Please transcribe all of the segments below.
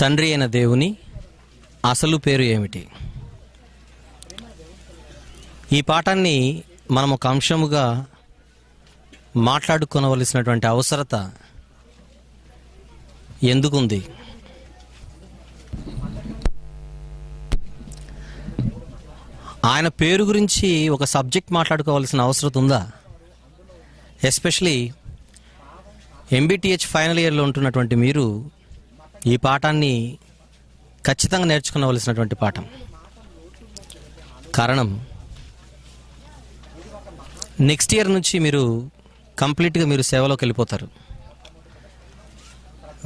తండ్రి అయిన దేవుని అసలు పేరు ఏమిటి ఈ పాఠాన్ని మనం ఒక అంశముగా మాట్లాడుకోనవలసినటువంటి అవసరత ఎందుకుంది ఆయన పేరు గురించి ఒక సబ్జెక్ట్ మాట్లాడుకోవాల్సిన అవసరం ఉందా ఎస్పెషలీ ఎంబీటీహెచ్ ఫైనల్ ఇయర్లో ఉంటున్నటువంటి మీరు ఈ పాఠాన్ని ఖచ్చితంగా నేర్చుకునవలసినటువంటి పాఠం కారణం నెక్స్ట్ ఇయర్ నుంచి మీరు కంప్లీట్గా మీరు సేవలోకి వెళ్ళిపోతారు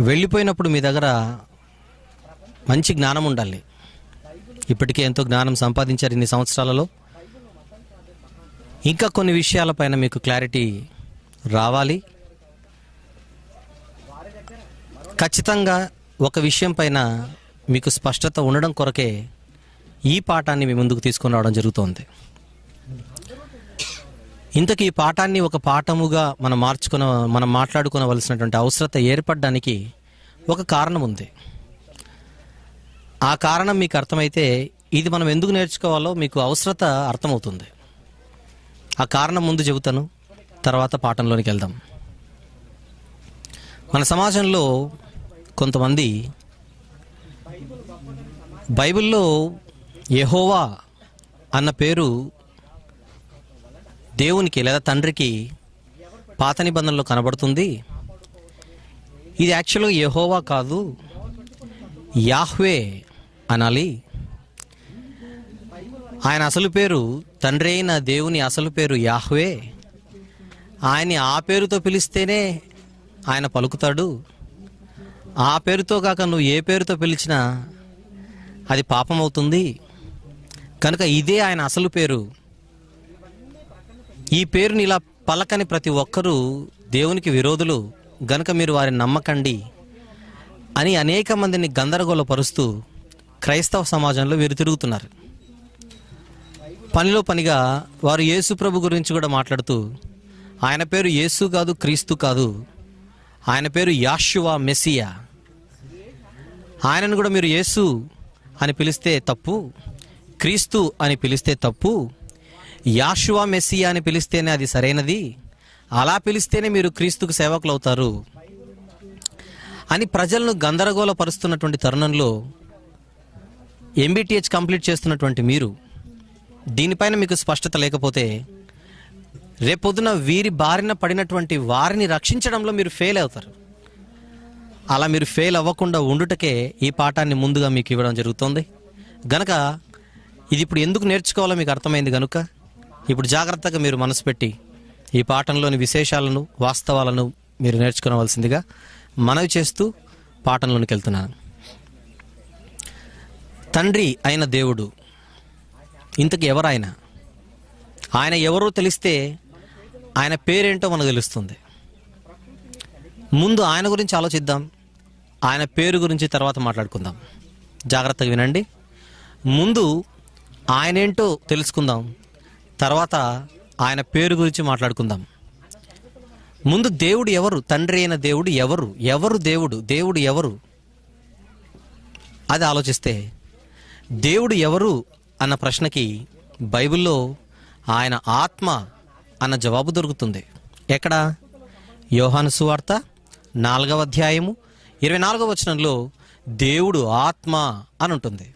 వెళ్ళిపోయినప్పుడు మీ దగ్గర మంచి జ్ఞానం ఉండాలి ఇప్పటికే ఎంతో జ్ఞానం సంపాదించారు ఇన్ని సంవత్సరాలలో ఇంకా కొన్ని విషయాలపైన మీకు క్లారిటీ రావాలి ఖచ్చితంగా ఒక విషయం పైన మీకు స్పష్టత ఉండడం కొరకే ఈ పాఠాన్ని మీ ముందుకు తీసుకుని రావడం జరుగుతోంది ఇంతకీ ఈ పాఠాన్ని ఒక పాఠముగా మనం మార్చుకున్న మనం మాట్లాడుకోవలసినటువంటి అవసరత ఏర్పడడానికి ఒక కారణం ఉంది ఆ కారణం మీకు అర్థమైతే ఇది మనం ఎందుకు నేర్చుకోవాలో మీకు అవసరత అర్థమవుతుంది ఆ కారణం ముందు చెబుతాను తర్వాత పాఠంలోనికి వెళ్దాం మన సమాజంలో కొంతమంది బైబిల్లో యహోవా అన్న పేరు దేవునికి లేదా తండ్రికి పాత నిబంధనలో కనబడుతుంది ఇది యాక్చువల్గా యహోవా కాదు యాహ్వే అనాలి ఆయన అసలు పేరు తండ్రి అయిన దేవుని అసలు పేరు యాహ్వే ఆయన్ని ఆ పేరుతో పిలిస్తేనే ఆయన పలుకుతాడు ఆ పేరుతో కాక నువ్వు ఏ పేరుతో పిలిచినా అది పాపం అవుతుంది కనుక ఇదే ఆయన అసలు పేరు ఈ పేరుని ఇలా పలకని ప్రతి ఒక్కరూ దేవునికి విరోధులు గనక మీరు వారిని నమ్మకండి అని అనేక మందిని గందరగోళపరుస్తూ క్రైస్తవ సమాజంలో వీరు తిరుగుతున్నారు పనిలో పనిగా వారు యేసు ప్రభు గురించి కూడా మాట్లాడుతూ ఆయన పేరు యేసు కాదు క్రీస్తు కాదు ఆయన పేరు యాషువా మెస్సియా ఆయనను కూడా మీరు యేసు అని పిలిస్తే తప్పు క్రీస్తు అని పిలిస్తే తప్పు యాషువా మెస్సియా అని పిలిస్తేనే అది సరైనది అలా పిలిస్తేనే మీరు క్రీస్తుకు సేవకులు అవుతారు అని ప్రజలను గందరగోళపరుస్తున్నటువంటి తరుణంలో ఎంబీటీహెచ్ కంప్లీట్ చేస్తున్నటువంటి మీరు దీనిపైన మీకు స్పష్టత లేకపోతే రేపొద్దున వీరి బారిన పడినటువంటి వారిని రక్షించడంలో మీరు ఫెయిల్ అవుతారు అలా మీరు ఫెయిల్ అవ్వకుండా ఉండుటకే ఈ పాఠాన్ని ముందుగా మీకు ఇవ్వడం జరుగుతుంది గనక ఇది ఇప్పుడు ఎందుకు నేర్చుకోవాలో మీకు అర్థమైంది కనుక ఇప్పుడు జాగ్రత్తగా మీరు మనసు పెట్టి ఈ పాఠంలోని విశేషాలను వాస్తవాలను మీరు నేర్చుకోవలసిందిగా మనవి చేస్తూ పాఠంలోనికి వెళ్తున్నాను తండ్రి అయిన దేవుడు ఇంతకు ఎవరు ఆయన ఆయన ఎవరో తెలిస్తే ఆయన పేరేంటో మనకు తెలుస్తుంది ముందు ఆయన గురించి ఆలోచిద్దాం ఆయన పేరు గురించి తర్వాత మాట్లాడుకుందాం జాగ్రత్తగా వినండి ముందు ఆయనేంటో తెలుసుకుందాం తర్వాత ఆయన పేరు గురించి మాట్లాడుకుందాం ముందు దేవుడు ఎవరు తండ్రి అయిన దేవుడు ఎవరు ఎవరు దేవుడు దేవుడు ఎవరు అది ఆలోచిస్తే దేవుడు ఎవరు అన్న ప్రశ్నకి బైబిల్లో ఆయన ఆత్మ అన్న జవాబు దొరుకుతుంది ఎక్కడ యోహాను సువార్త నాలుగవ అధ్యాయము ఇరవై నాలుగవ వచనంలో దేవుడు ఆత్మ అని ఉంటుంది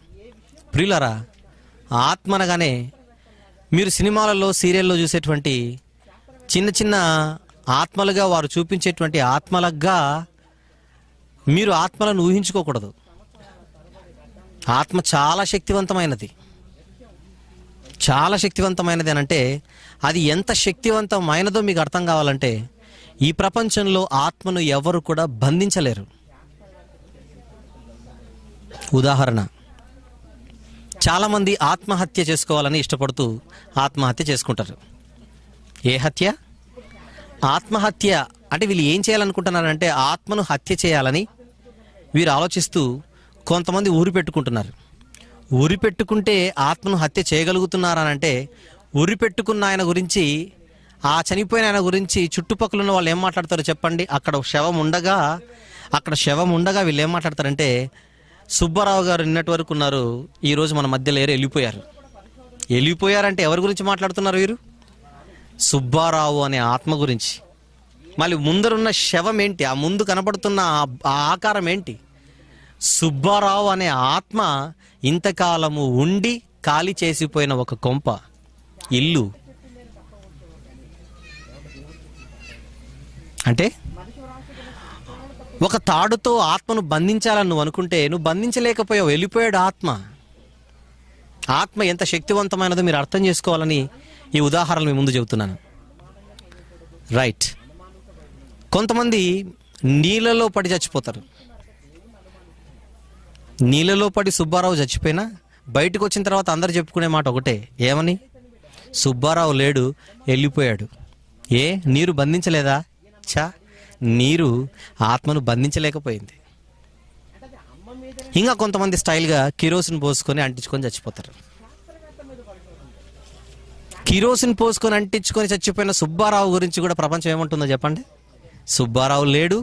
ప్రియులరా ఆత్మ అనగానే మీరు సినిమాలలో సీరియల్లో చూసేటువంటి చిన్న చిన్న ఆత్మలుగా వారు చూపించేటువంటి ఆత్మలగ్గా మీరు ఆత్మలను ఊహించుకోకూడదు ఆత్మ చాలా శక్తివంతమైనది చాలా శక్తివంతమైనది అని అంటే అది ఎంత శక్తివంతమైనదో మీకు అర్థం కావాలంటే ఈ ప్రపంచంలో ఆత్మను ఎవరు కూడా బంధించలేరు ఉదాహరణ చాలామంది ఆత్మహత్య చేసుకోవాలని ఇష్టపడుతూ ఆత్మహత్య చేసుకుంటారు ఏ హత్య ఆత్మహత్య అంటే వీళ్ళు ఏం చేయాలనుకుంటున్నారంటే ఆత్మను హత్య చేయాలని వీరు ఆలోచిస్తూ కొంతమంది ఊరి పెట్టుకుంటున్నారు ఊరి పెట్టుకుంటే ఆత్మను హత్య చేయగలుగుతున్నారనంటే ఉరి పెట్టుకున్న ఆయన గురించి ఆ చనిపోయిన ఆయన గురించి చుట్టుపక్కల ఉన్న వాళ్ళు ఏం మాట్లాడతారో చెప్పండి అక్కడ శవం ఉండగా అక్కడ శవం ఉండగా వీళ్ళు ఏం మాట్లాడతారంటే సుబ్బారావు గారు నిన్నటి వరకు ఉన్నారు ఈరోజు మన మధ్య లేరు వెళ్ళిపోయారు వెళ్ళిపోయారంటే ఎవరి గురించి మాట్లాడుతున్నారు వీరు సుబ్బారావు అనే ఆత్మ గురించి మళ్ళీ ముందరున్న శవం ఏంటి ఆ ముందు కనపడుతున్న ఆ ఆకారం ఏంటి సుబ్బారావు అనే ఆత్మ ఇంతకాలము ఉండి ఖాళీ చేసిపోయిన ఒక కొంప ఇల్లు అంటే ఒక తాడుతో ఆత్మను బంధించాలని నువ్వు అనుకుంటే నువ్వు బంధించలేకపోయావు వెళ్ళిపోయాడు ఆత్మ ఆత్మ ఎంత శక్తివంతమైనదో మీరు అర్థం చేసుకోవాలని ఈ ఉదాహరణ మీ ముందు చెబుతున్నాను రైట్ కొంతమంది నీళ్ళలో పడి చచ్చిపోతారు నీళ్ళలో పడి సుబ్బారావు చచ్చిపోయినా బయటకు వచ్చిన తర్వాత అందరు చెప్పుకునే మాట ఒకటే ఏమని సుబ్బారావు లేడు వెళ్ళిపోయాడు ఏ నీరు బంధించలేదా ఇచ్చ నీరు ఆత్మను బంధించలేకపోయింది ఇంకా కొంతమంది స్టైల్గా కిరోసిన్ పోసుకొని అంటించుకొని చచ్చిపోతారు కిరోసిన్ పోసుకొని అంటించుకొని చచ్చిపోయిన సుబ్బారావు గురించి కూడా ప్రపంచం ఏమంటుందో చెప్పండి సుబ్బారావు లేడు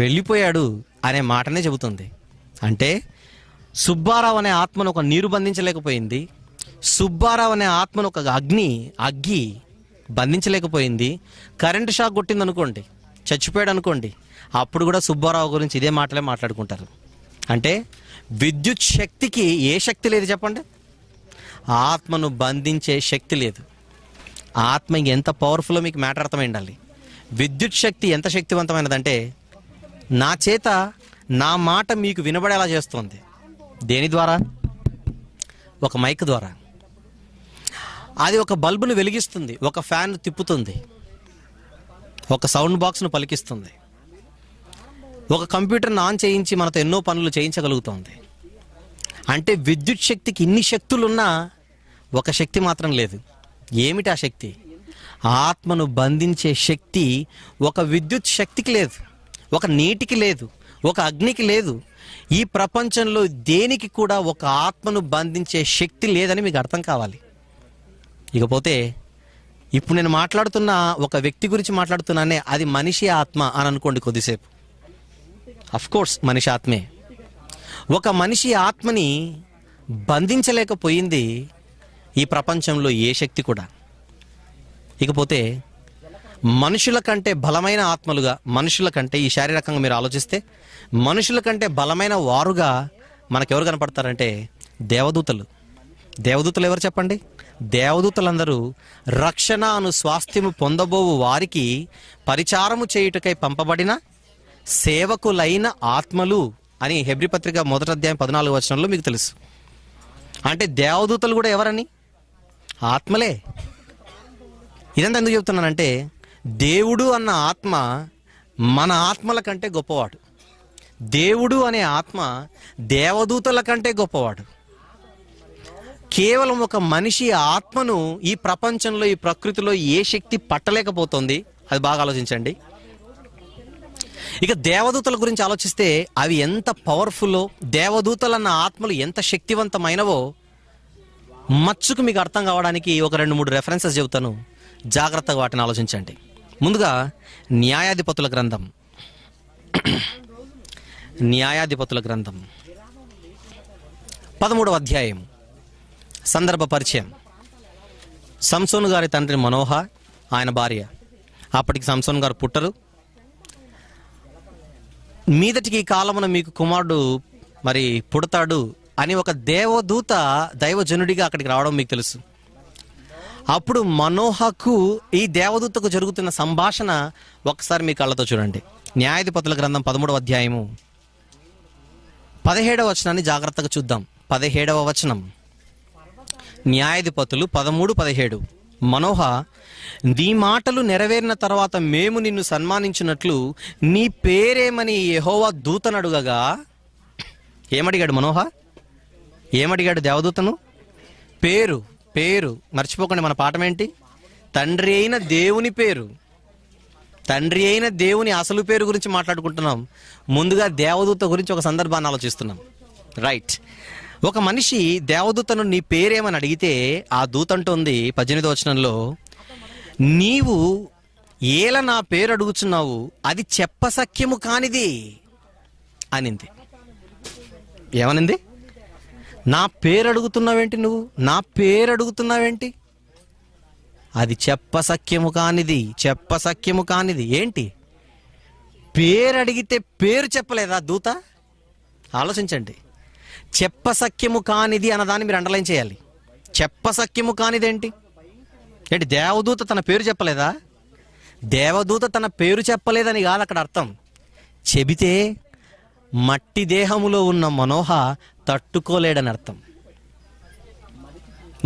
వెళ్ళిపోయాడు అనే మాటనే చెబుతుంది అంటే సుబ్బారావు అనే ఆత్మను ఒక నీరు బంధించలేకపోయింది సుబ్బారావు అనే ఆత్మను ఒక అగ్ని అగ్గి బంధించలేకపోయింది కరెంటు షాక్ కొట్టింది అనుకోండి చచ్చిపోయాడు అనుకోండి అప్పుడు కూడా సుబ్బారావు గురించి ఇదే మాటలే మాట్లాడుకుంటారు అంటే విద్యుత్ శక్తికి ఏ శక్తి లేదు చెప్పండి ఆత్మను బంధించే శక్తి లేదు ఆత్మ ఎంత పవర్ఫుల్లో మీకు మ్యాటర్ అర్థమై ఉండాలి విద్యుత్ శక్తి ఎంత శక్తివంతమైనదంటే నా చేత నా మాట మీకు వినబడేలా చేస్తుంది దేని ద్వారా ఒక మైక్ ద్వారా అది ఒక బల్బును వెలిగిస్తుంది ఒక ఫ్యాన్ తిప్పుతుంది ఒక సౌండ్ బాక్స్ను పలికిస్తుంది ఒక కంప్యూటర్ను ఆన్ చేయించి మనతో ఎన్నో పనులు చేయించగలుగుతుంది అంటే విద్యుత్ శక్తికి ఇన్ని శక్తులున్నా ఒక శక్తి మాత్రం లేదు ఏమిటి ఆ శక్తి ఆత్మను బంధించే శక్తి ఒక విద్యుత్ శక్తికి లేదు ఒక నీటికి లేదు ఒక అగ్నికి లేదు ఈ ప్రపంచంలో దేనికి కూడా ఒక ఆత్మను బంధించే శక్తి లేదని మీకు అర్థం కావాలి ఇకపోతే ఇప్పుడు నేను మాట్లాడుతున్న ఒక వ్యక్తి గురించి మాట్లాడుతున్నానే అది మనిషి ఆత్మ అని అనుకోండి కొద్దిసేపు కోర్స్ మనిషి ఆత్మే ఒక మనిషి ఆత్మని బంధించలేకపోయింది ఈ ప్రపంచంలో ఏ శక్తి కూడా ఇకపోతే మనుషుల కంటే బలమైన ఆత్మలుగా మనుషుల కంటే ఈ శారీరకంగా మీరు ఆలోచిస్తే మనుషుల కంటే బలమైన వారుగా మనకెవరు కనపడతారంటే దేవదూతలు దేవదూతలు ఎవరు చెప్పండి దేవదూతలందరూ రక్షణ అను స్వాస్థ్యము పొందబోవు వారికి పరిచారము చేయుటకై పంపబడిన సేవకులైన ఆత్మలు అని హెబ్రిపత్రిక మొదటి అధ్యాయం పద్నాలుగు వచనంలో మీకు తెలుసు అంటే దేవదూతలు కూడా ఎవరని ఆత్మలే ఇదంతా ఎందుకు చెప్తున్నానంటే దేవుడు అన్న ఆత్మ మన ఆత్మల కంటే గొప్పవాడు దేవుడు అనే ఆత్మ దేవదూతల కంటే గొప్పవాడు కేవలం ఒక మనిషి ఆత్మను ఈ ప్రపంచంలో ఈ ప్రకృతిలో ఏ శక్తి పట్టలేకపోతుంది అది బాగా ఆలోచించండి ఇక దేవదూతల గురించి ఆలోచిస్తే అవి ఎంత పవర్ఫుల్లో దేవదూతలన్న ఆత్మలు ఎంత శక్తివంతమైనవో మచ్చుకు మీకు అర్థం కావడానికి ఒక రెండు మూడు రెఫరెన్సెస్ చెబుతాను జాగ్రత్తగా వాటిని ఆలోచించండి ముందుగా న్యాయాధిపతుల గ్రంథం న్యాయాధిపతుల గ్రంథం పదమూడవ అధ్యాయం సందర్భ పరిచయం సంసోన్ గారి తండ్రి మనోహర్ ఆయన భార్య అప్పటికి సంసోన్ గారు పుట్టరు మీదటికి కాలమున మీకు కుమారుడు మరి పుడతాడు అని ఒక దేవదూత దైవజనుడిగా అక్కడికి రావడం మీకు తెలుసు అప్పుడు మనోహకు ఈ దేవదూతకు జరుగుతున్న సంభాషణ ఒకసారి మీ కళ్ళతో చూడండి న్యాయాధిపతుల గ్రంథం పదమూడవ అధ్యాయము పదిహేడవ వచనాన్ని జాగ్రత్తగా చూద్దాం పదిహేడవ వచనం న్యాయాధిపతులు పదమూడు పదిహేడు మనోహ నీ మాటలు నెరవేరిన తర్వాత మేము నిన్ను సన్మానించినట్లు నీ పేరేమని యహోవా దూతనడుగగా ఏమడిగాడు మనోహ ఏమడిగాడు దేవదూతను పేరు పేరు మర్చిపోకండి మన పాఠం ఏంటి తండ్రి అయిన దేవుని పేరు తండ్రి అయిన దేవుని అసలు పేరు గురించి మాట్లాడుకుంటున్నాం ముందుగా దేవదూత గురించి ఒక సందర్భాన్ని ఆలోచిస్తున్నాం రైట్ ఒక మనిషి దేవదూతను నీ పేరేమని అడిగితే ఆ దూత అంటుంది పద్దెనిమిది వచనంలో నీవు ఏల నా పేరు అడుగుచున్నావు అది చెప్పసఖ్యము కానిది అనింది ఏమనింది నా పేరు అడుగుతున్నావేంటి నువ్వు నా పేరు అడుగుతున్నావేంటి అది చెప్పసఖ్యము కానిది చెప్పసఖ్యము కానిది ఏంటి పేరు అడిగితే పేరు చెప్పలేదా దూత ఆలోచించండి చెప్పసఖ్యము కానిది అన్నదాన్ని మీరు అండర్లైన్ చేయాలి చెప్పసఖ్యము కానిదేంటి ఏంటి దేవదూత తన పేరు చెప్పలేదా దేవదూత తన పేరు చెప్పలేదని కాదు అక్కడ అర్థం చెబితే మట్టి దేహములో ఉన్న మనోహ తట్టుకోలేడని అర్థం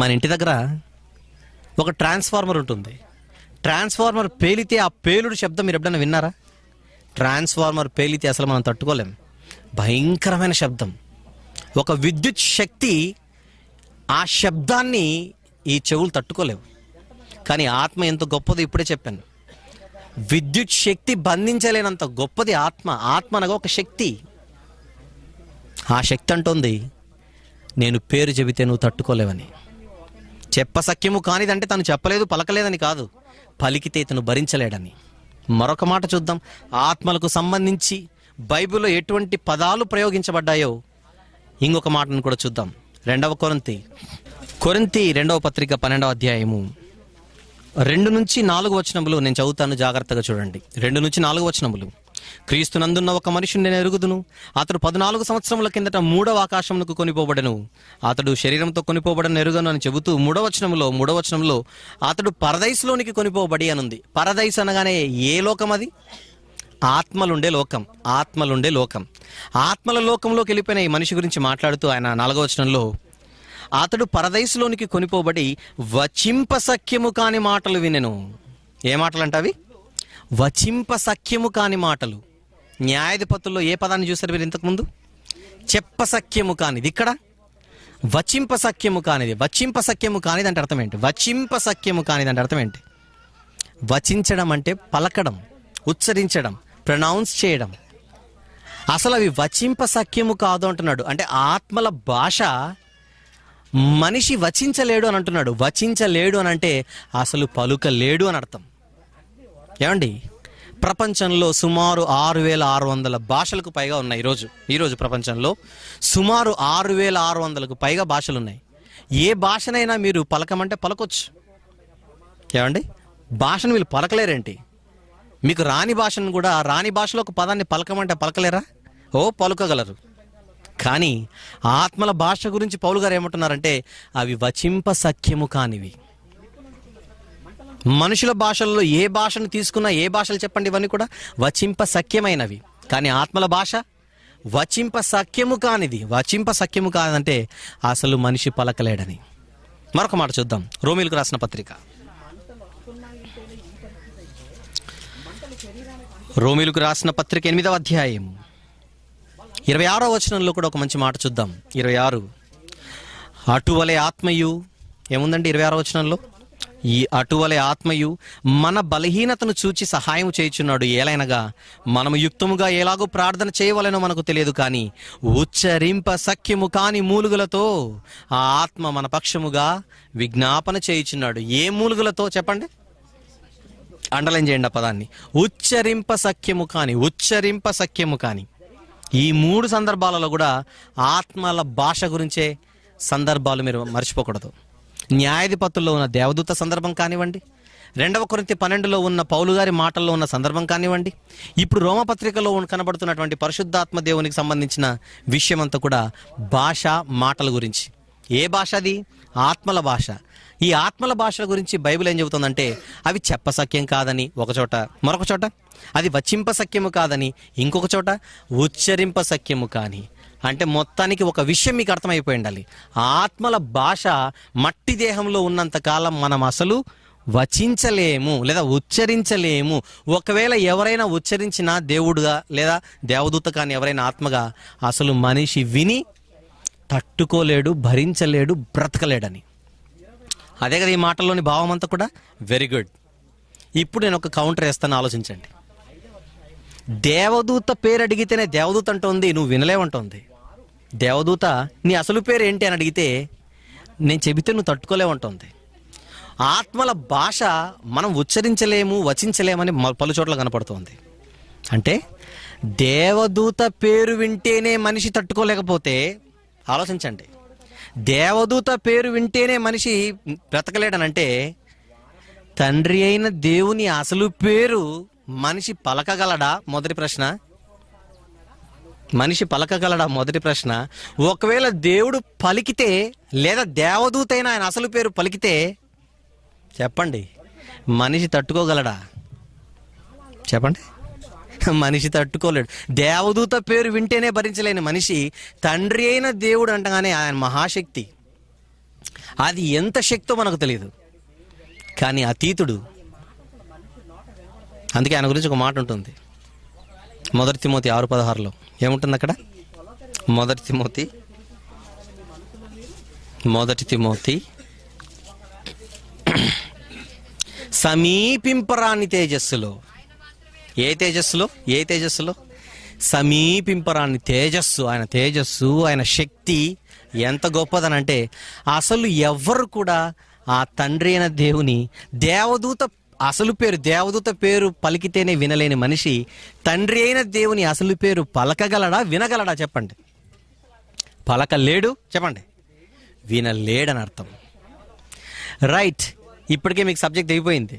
మన ఇంటి దగ్గర ఒక ట్రాన్స్ఫార్మర్ ఉంటుంది ట్రాన్స్ఫార్మర్ పేలితే ఆ పేలుడు శబ్దం మీరు ఎప్పుడైనా విన్నారా ట్రాన్స్ఫార్మర్ పేలితే అసలు మనం తట్టుకోలేం భయంకరమైన శబ్దం ఒక విద్యుత్ శక్తి ఆ శబ్దాన్ని ఈ చెవులు తట్టుకోలేవు కానీ ఆత్మ ఎంత గొప్పది ఇప్పుడే చెప్పాను విద్యుత్ శక్తి బంధించలేనంత గొప్పది ఆత్మ ఆత్మ అనగా ఒక శక్తి ఆ శక్తి అంటుంది నేను పేరు చెబితే నువ్వు తట్టుకోలేవని చెప్పసక్యము కానిదంటే తను చెప్పలేదు పలకలేదని కాదు పలికితే తను భరించలేడని మరొక మాట చూద్దాం ఆత్మలకు సంబంధించి బైబిల్లో ఎటువంటి పదాలు ప్రయోగించబడ్డాయో ఇంకొక మాటను కూడా చూద్దాం రెండవ కొరంతి కొరంతి రెండవ పత్రిక పన్నెండవ అధ్యాయము రెండు నుంచి నాలుగు వచనములు నేను చదువుతాను జాగ్రత్తగా చూడండి రెండు నుంచి నాలుగు వచనములు క్రీస్తు నందున్న ఒక మనిషిని నేను ఎరుగుదును అతడు పద్నాలుగు సంవత్సరముల కిందట మూడవ ఆకాశమునకు కొనిపోబడను అతడు శరీరంతో కొనిపోబడను ఎరుగను అని చెబుతూ మూడవచనంలో మూడవచనంలో అతడు పరదైస్లోనికి కొనిపోబడి అనుంది పరదైస్ అనగానే ఏ లోకం అది ఆత్మలుండే లోకం ఆత్మలుండే లోకం ఆత్మల లోకంలోకి వెళ్ళిపోయిన ఈ మనిషి గురించి మాట్లాడుతూ ఆయన నాలుగవచనంలో అతడు పరదైసులోనికి కొనిపోబడి వచింప సఖ్యము కాని మాటలు వినెను ఏ మాటలు అంటవి సఖ్యము కాని మాటలు న్యాయాధిపతుల్లో ఏ పదాన్ని చూసారు మీరు ఇంతకుముందు చెప్ప సఖ్యము కానిది ఇక్కడ వచింప సఖ్యము కానిది సఖ్యము కానిది అంటే అర్థం ఏంటి సఖ్యము కానిది అంటే అర్థం ఏంటి వచించడం అంటే పలకడం ఉచ్చరించడం ప్రొనౌన్స్ చేయడం అసలు అవి వచింప సఖ్యము కాదు అంటున్నాడు అంటే ఆత్మల భాష మనిషి వచించలేడు అని అంటున్నాడు వచించలేడు అని అంటే అసలు పలుకలేడు అని అర్థం ఏమండి ప్రపంచంలో సుమారు ఆరు వేల ఆరు వందల భాషలకు పైగా ఉన్నాయి ఈరోజు ఈరోజు ప్రపంచంలో సుమారు ఆరు వేల ఆరు వందలకు పైగా భాషలు ఉన్నాయి ఏ భాషనైనా మీరు పలకమంటే పలకొచ్చు ఏమండి భాషను వీళ్ళు పలకలేరేంటి మీకు రాని భాషను కూడా రాని భాషలో ఒక పదాన్ని పలకమంటే పలకలేరా ఓ పలుకగలరు కానీ ఆత్మల భాష గురించి పౌలు గారు ఏమంటున్నారంటే అవి వచింప సఖ్యము కానివి మనుషుల భాషల్లో ఏ భాషను తీసుకున్నా ఏ భాషలు చెప్పండి ఇవన్నీ కూడా వచింప సఖ్యమైనవి కానీ ఆత్మల భాష వచింప సఖ్యము కానిది వచింప సఖ్యము కాదంటే అసలు మనిషి పలకలేడని మరొక మాట చూద్దాం రోమిల్కు రాసిన పత్రిక రోమిలకు రాసిన పత్రిక ఎనిమిదవ అధ్యాయం ఇరవై ఆరో వచనంలో కూడా ఒక మంచి మాట చూద్దాం ఇరవై ఆరు అటువలే ఆత్మయు ఏముందండి ఇరవై ఆరో వచనంలో ఈ అటువలే ఆత్మయు మన బలహీనతను చూచి సహాయం చేయుచున్నాడు ఏలైనగా మనము యుక్తముగా ఎలాగో ప్రార్థన చేయవలనో మనకు తెలియదు కానీ ఉచ్చరింప సఖ్యము కాని మూలుగులతో ఆ ఆత్మ మన పక్షముగా విజ్ఞాపన చేయుచున్నాడు ఏ మూలుగులతో చెప్పండి అండర్లైన్ చేయండి ఆ పదాన్ని ఉచ్చరింప సఖ్యము కాని ఉచ్చరింప సఖ్యము కాని ఈ మూడు సందర్భాలలో కూడా ఆత్మల భాష గురించే సందర్భాలు మీరు మర్చిపోకూడదు న్యాయాధిపతుల్లో ఉన్న దేవదూత సందర్భం కానివ్వండి రెండవ కొరింతి పన్నెండులో ఉన్న పౌలు గారి మాటల్లో ఉన్న సందర్భం కానివ్వండి ఇప్పుడు రోమపత్రికలో కనబడుతున్నటువంటి పరిశుద్ధాత్మ దేవునికి సంబంధించిన విషయమంతా కూడా భాష మాటల గురించి ఏ భాష అది ఆత్మల భాష ఈ ఆత్మల భాషల గురించి బైబిల్ ఏం చెబుతుందంటే అవి చెప్పసక్యం కాదని ఒకచోట మరొక చోట అది వచ్చింప సఖ్యము కాదని ఇంకొక చోట ఉచ్చరింప సఖ్యము కాని అంటే మొత్తానికి ఒక విషయం మీకు అర్థమైపోయి ఉండాలి ఆత్మల భాష మట్టి దేహంలో ఉన్నంత కాలం మనం అసలు వచించలేము లేదా ఉచ్చరించలేము ఒకవేళ ఎవరైనా ఉచ్చరించినా దేవుడుగా లేదా దేవదూత కానీ ఎవరైనా ఆత్మగా అసలు మనిషి విని తట్టుకోలేడు భరించలేడు బ్రతకలేడని అదే కదా ఈ మాటల్లోని భావం అంతా కూడా వెరీ గుడ్ ఇప్పుడు నేను ఒక కౌంటర్ వేస్తాను ఆలోచించండి దేవదూత పేరు అడిగితేనే దేవదూత అంటుంది నువ్వు వినలేవంటుంది దేవదూత నీ అసలు పేరు ఏంటి అని అడిగితే నేను చెబితే నువ్వు తట్టుకోలేవంటుంది ఆత్మల భాష మనం ఉచ్చరించలేము వచించలేమని పలు చోట్ల కనపడుతోంది అంటే దేవదూత పేరు వింటేనే మనిషి తట్టుకోలేకపోతే ఆలోచించండి దేవదూత పేరు వింటేనే మనిషి బ్రతకలేడనంటే తండ్రి అయిన దేవుని అసలు పేరు మనిషి పలకగలడా మొదటి ప్రశ్న మనిషి పలకగలడా మొదటి ప్రశ్న ఒకవేళ దేవుడు పలికితే లేదా దేవదూతైన ఆయన అసలు పేరు పలికితే చెప్పండి మనిషి తట్టుకోగలడా చెప్పండి మనిషి తట్టుకోలేడు దేవదూత పేరు వింటేనే భరించలేని మనిషి తండ్రి అయిన దేవుడు అంటగానే ఆయన మహాశక్తి అది ఎంత శక్తో మనకు తెలియదు కానీ అతీతుడు అందుకే ఆయన గురించి ఒక మాట ఉంటుంది మొదటి తిమోతి ఆరు పదహారులో ఏముంటుంది అక్కడ మొదటి తిమోతి మొదటి తిమోతి సమీపింపరాని తేజస్సులో ఏ తేజస్సులో ఏ తేజస్సులో సమీపింపరాని తేజస్సు ఆయన తేజస్సు ఆయన శక్తి ఎంత గొప్పదనంటే అసలు ఎవ్వరు కూడా ఆ తండ్రి అయిన దేవుని దేవదూత అసలు పేరు దేవదూత పేరు పలికితేనే వినలేని మనిషి తండ్రి అయిన దేవుని అసలు పేరు పలకగలడా వినగలడా చెప్పండి పలకలేడు చెప్పండి వినలేడని అర్థం రైట్ ఇప్పటికే మీకు సబ్జెక్ట్ అయిపోయింది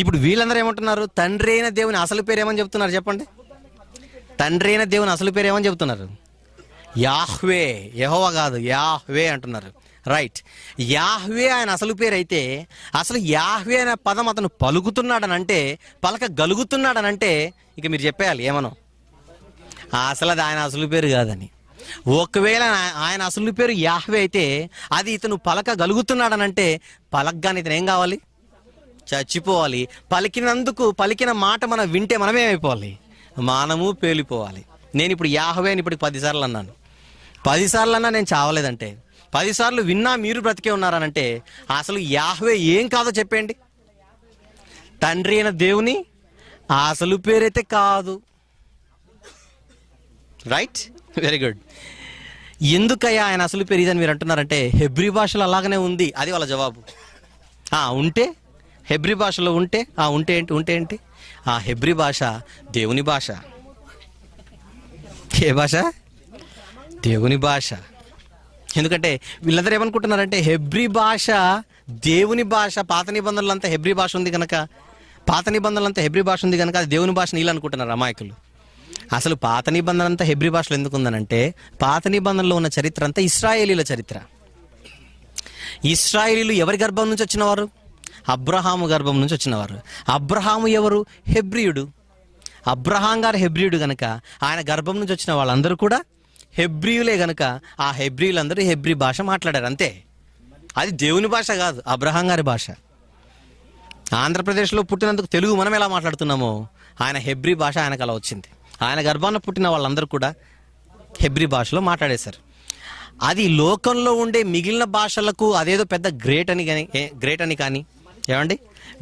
ఇప్పుడు వీళ్ళందరూ ఏమంటున్నారు తండ్రి అయిన దేవుని అసలు పేరు ఏమని చెప్తున్నారు చెప్పండి తండ్రి అయిన దేవుని అసలు పేరు ఏమని చెప్తున్నారు యాహ్వే యహోవ కాదు యాహ్వే అంటున్నారు రైట్ యాహ్వే ఆయన అసలు పేరు అయితే అసలు యాహ్వే అనే పదం అతను పలుకుతున్నాడనంటే అంటే ఇక మీరు చెప్పేయాలి ఏమనో అసలు అది ఆయన అసలు పేరు కాదని ఒకవేళ ఆయన అసలు పేరు యాహ్వే అయితే అది ఇతను పలక అంటే పలకగాని ఇతను ఏం కావాలి చచ్చిపోవాలి పలికినందుకు పలికిన మాట మనం వింటే మనమే అయిపోవాలి మానము పేలిపోవాలి నేను ఇప్పుడు యాహవే అని ఇప్పటికి పదిసార్లు అన్నాను పదిసార్లు అన్నా నేను చావలేదంటే పదిసార్లు విన్నా మీరు బ్రతికే ఉన్నారనంటే అసలు యాహవే ఏం కాదో చెప్పండి తండ్రి అయిన దేవుని అసలు పేరైతే కాదు రైట్ వెరీ గుడ్ ఎందుకయ్యా ఆయన అసలు పేరు ఇదని మీరు అంటున్నారంటే హెబ్రి భాషలో అలాగనే ఉంది అది వాళ్ళ జవాబు ఉంటే హెబ్రి భాషలో ఉంటే ఆ ఉంటే ఏంటి ఉంటే ఏంటి ఆ హెబ్రి భాష దేవుని భాష ఏ భాష దేవుని భాష ఎందుకంటే వీళ్ళందరూ ఏమనుకుంటున్నారంటే హెబ్రి భాష దేవుని భాష పాత నిబంధనలు అంతా హెబ్రి భాష ఉంది కనుక పాత నిబంధనలు అంతా హెబ్రి భాష ఉంది కనుక అది దేవుని భాష నీళ్ళు అనుకుంటున్నారు అమాయకులు అసలు పాత నిబంధన అంతా హెబ్రి భాషలో ఎందుకు ఉందనంటే పాత నిబంధనలో ఉన్న చరిత్ర అంతా ఇస్రాయేలీల చరిత్ర ఇస్రాయేలీలు ఎవరి గర్భం నుంచి వచ్చినవారు అబ్రహాము గర్భం నుంచి వచ్చినవారు అబ్రహాము ఎవరు హెబ్రియుడు అబ్రహాం గారు హెబ్రియుడు గనక ఆయన గర్భం నుంచి వచ్చిన వాళ్ళందరూ కూడా హెబ్రియులే గనక ఆ హెబ్రియులందరూ హెబ్రి భాష మాట్లాడారు అంతే అది దేవుని భాష కాదు అబ్రహాం గారి భాష ఆంధ్రప్రదేశ్లో పుట్టినందుకు తెలుగు మనం ఎలా మాట్లాడుతున్నామో ఆయన హెబ్రి భాష ఆయనకు అలా వచ్చింది ఆయన గర్భాన పుట్టిన వాళ్ళందరూ కూడా హెబ్రి భాషలో మాట్లాడేశారు అది లోకంలో ఉండే మిగిలిన భాషలకు అదేదో పెద్ద గ్రేట్ అని కానీ గ్రేట్ అని కానీ ఏమండి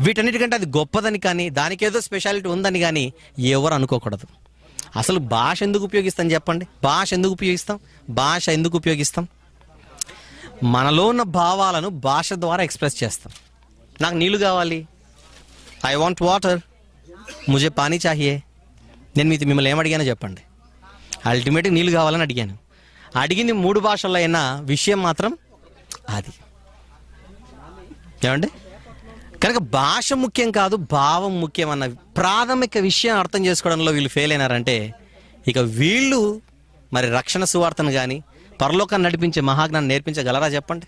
వీటన్నిటికంటే అది గొప్పదని కానీ దానికేదో స్పెషాలిటీ ఉందని కానీ ఎవరు అనుకోకూడదు అసలు భాష ఎందుకు ఉపయోగిస్తాం చెప్పండి భాష ఎందుకు ఉపయోగిస్తాం భాష ఎందుకు ఉపయోగిస్తాం మనలో ఉన్న భావాలను భాష ద్వారా ఎక్స్ప్రెస్ చేస్తాం నాకు నీళ్లు కావాలి ఐ వాంట్ వాటర్ ముజే పానీ చాహియే నేను మీతో మిమ్మల్ని ఏమడిగానో చెప్పండి అల్టిమేట్గా నీళ్ళు కావాలని అడిగాను అడిగింది మూడు భాషల్లో అయినా విషయం మాత్రం అది ఏమండి కనుక భాష ముఖ్యం కాదు భావం ముఖ్యం అన్న ప్రాథమిక విషయం అర్థం చేసుకోవడంలో వీళ్ళు ఫెయిల్ అయినారంటే ఇక వీళ్ళు మరి రక్షణ సువార్తను కానీ పరలోకాన్ని నడిపించే మహాజ్ఞానం నేర్పించగలరా చెప్పండి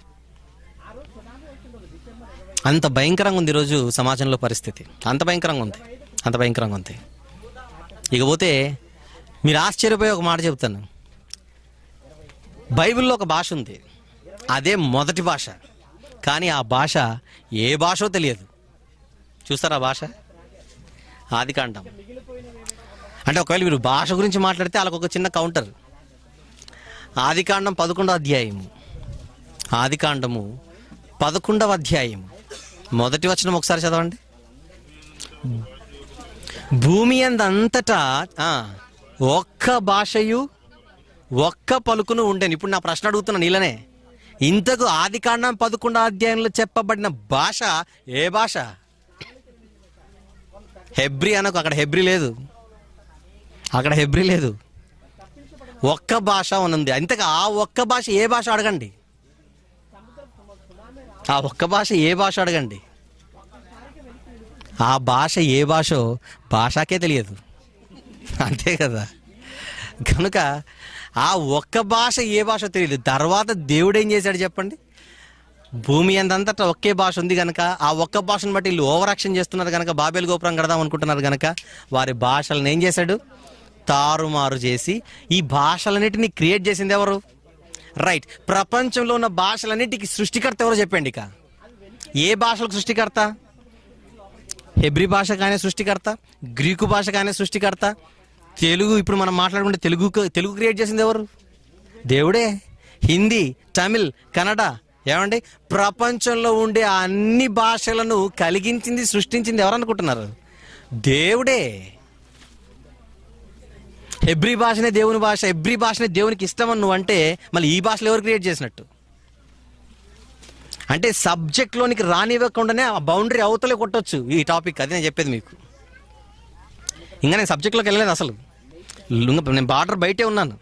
అంత భయంకరంగా ఉంది ఈరోజు సమాజంలో పరిస్థితి అంత భయంకరంగా ఉంది అంత భయంకరంగా ఉంది ఇకపోతే మీరు ఆశ్చర్యపోయి ఒక మాట చెప్తాను బైబిల్లో ఒక భాష ఉంది అదే మొదటి భాష కానీ ఆ భాష ఏ భాషో తెలియదు చూస్తారా భాష ఆది కాండం అంటే ఒకవేళ మీరు భాష గురించి మాట్లాడితే వాళ్ళకు ఒక చిన్న కౌంటర్ ఆది కాండం పదకొండవ అధ్యాయము ఆది కాండము పదకొండవ అధ్యాయము మొదటి వచనం ఒకసారి చదవండి భూమి అందంతటా ఒక్క భాషయు ఒక్క పలుకును ఉండేను ఇప్పుడు నా ప్రశ్న అడుగుతున్నా నీళ్ళనే ఇంతకు ఆదికాండం పదకొండో అధ్యాయంలో చెప్పబడిన భాష ఏ భాష హెబ్రి అనకు అక్కడ హెబ్రి లేదు అక్కడ హెబ్రి లేదు ఒక్క భాష ఉంది అంతకు ఆ ఒక్క భాష ఏ భాష అడగండి ఆ ఒక్క భాష ఏ భాష అడగండి ఆ భాష ఏ భాషో భాషకే తెలియదు అంతే కదా కనుక ఆ ఒక్క భాష ఏ భాష తెలియదు తర్వాత దేవుడు ఏం చేశాడు చెప్పండి భూమి అందంతటా ఒకే భాష ఉంది కనుక ఆ ఒక్క భాషను బట్టి వీళ్ళు ఓవరాక్షన్ చేస్తున్నారు కనుక బాబేలు గోపురం కడదాం అనుకుంటున్నారు కనుక వారి భాషలను ఏం చేశాడు తారుమారు చేసి ఈ భాషలన్నిటినీ క్రియేట్ చేసింది ఎవరు రైట్ ప్రపంచంలో ఉన్న భాషలన్నిటికి సృష్టికర్త ఎవరో చెప్పండి ఇక ఏ భాషలకు సృష్టికర్త హెబ్రి భాష కానీ సృష్టికర్త గ్రీకు భాష కానీ సృష్టికర్త తెలుగు ఇప్పుడు మనం మాట్లాడుకుంటే తెలుగు తెలుగు క్రియేట్ చేసింది ఎవరు దేవుడే హిందీ తమిళ్ కన్నడ ఏమండి ప్రపంచంలో ఉండే అన్ని భాషలను కలిగించింది సృష్టించింది ఎవరనుకుంటున్నారు దేవుడే ఎబ్రి భాషనే దేవుని భాష ఎబ్రి భాషనే దేవునికి ఇష్టం నువ్వు అంటే మళ్ళీ ఈ భాషలు ఎవరు క్రియేట్ చేసినట్టు అంటే సబ్జెక్ట్లోనికి రానివ్వకుండానే ఆ బౌండరీ అవతలే కొట్టచ్చు ఈ టాపిక్ అది నేను చెప్పేది మీకు ఇంకా నేను సబ్జెక్ట్లోకి వెళ్ళలేదు అసలు లుంగ నేను బార్డర్ బయటే ఉన్నాను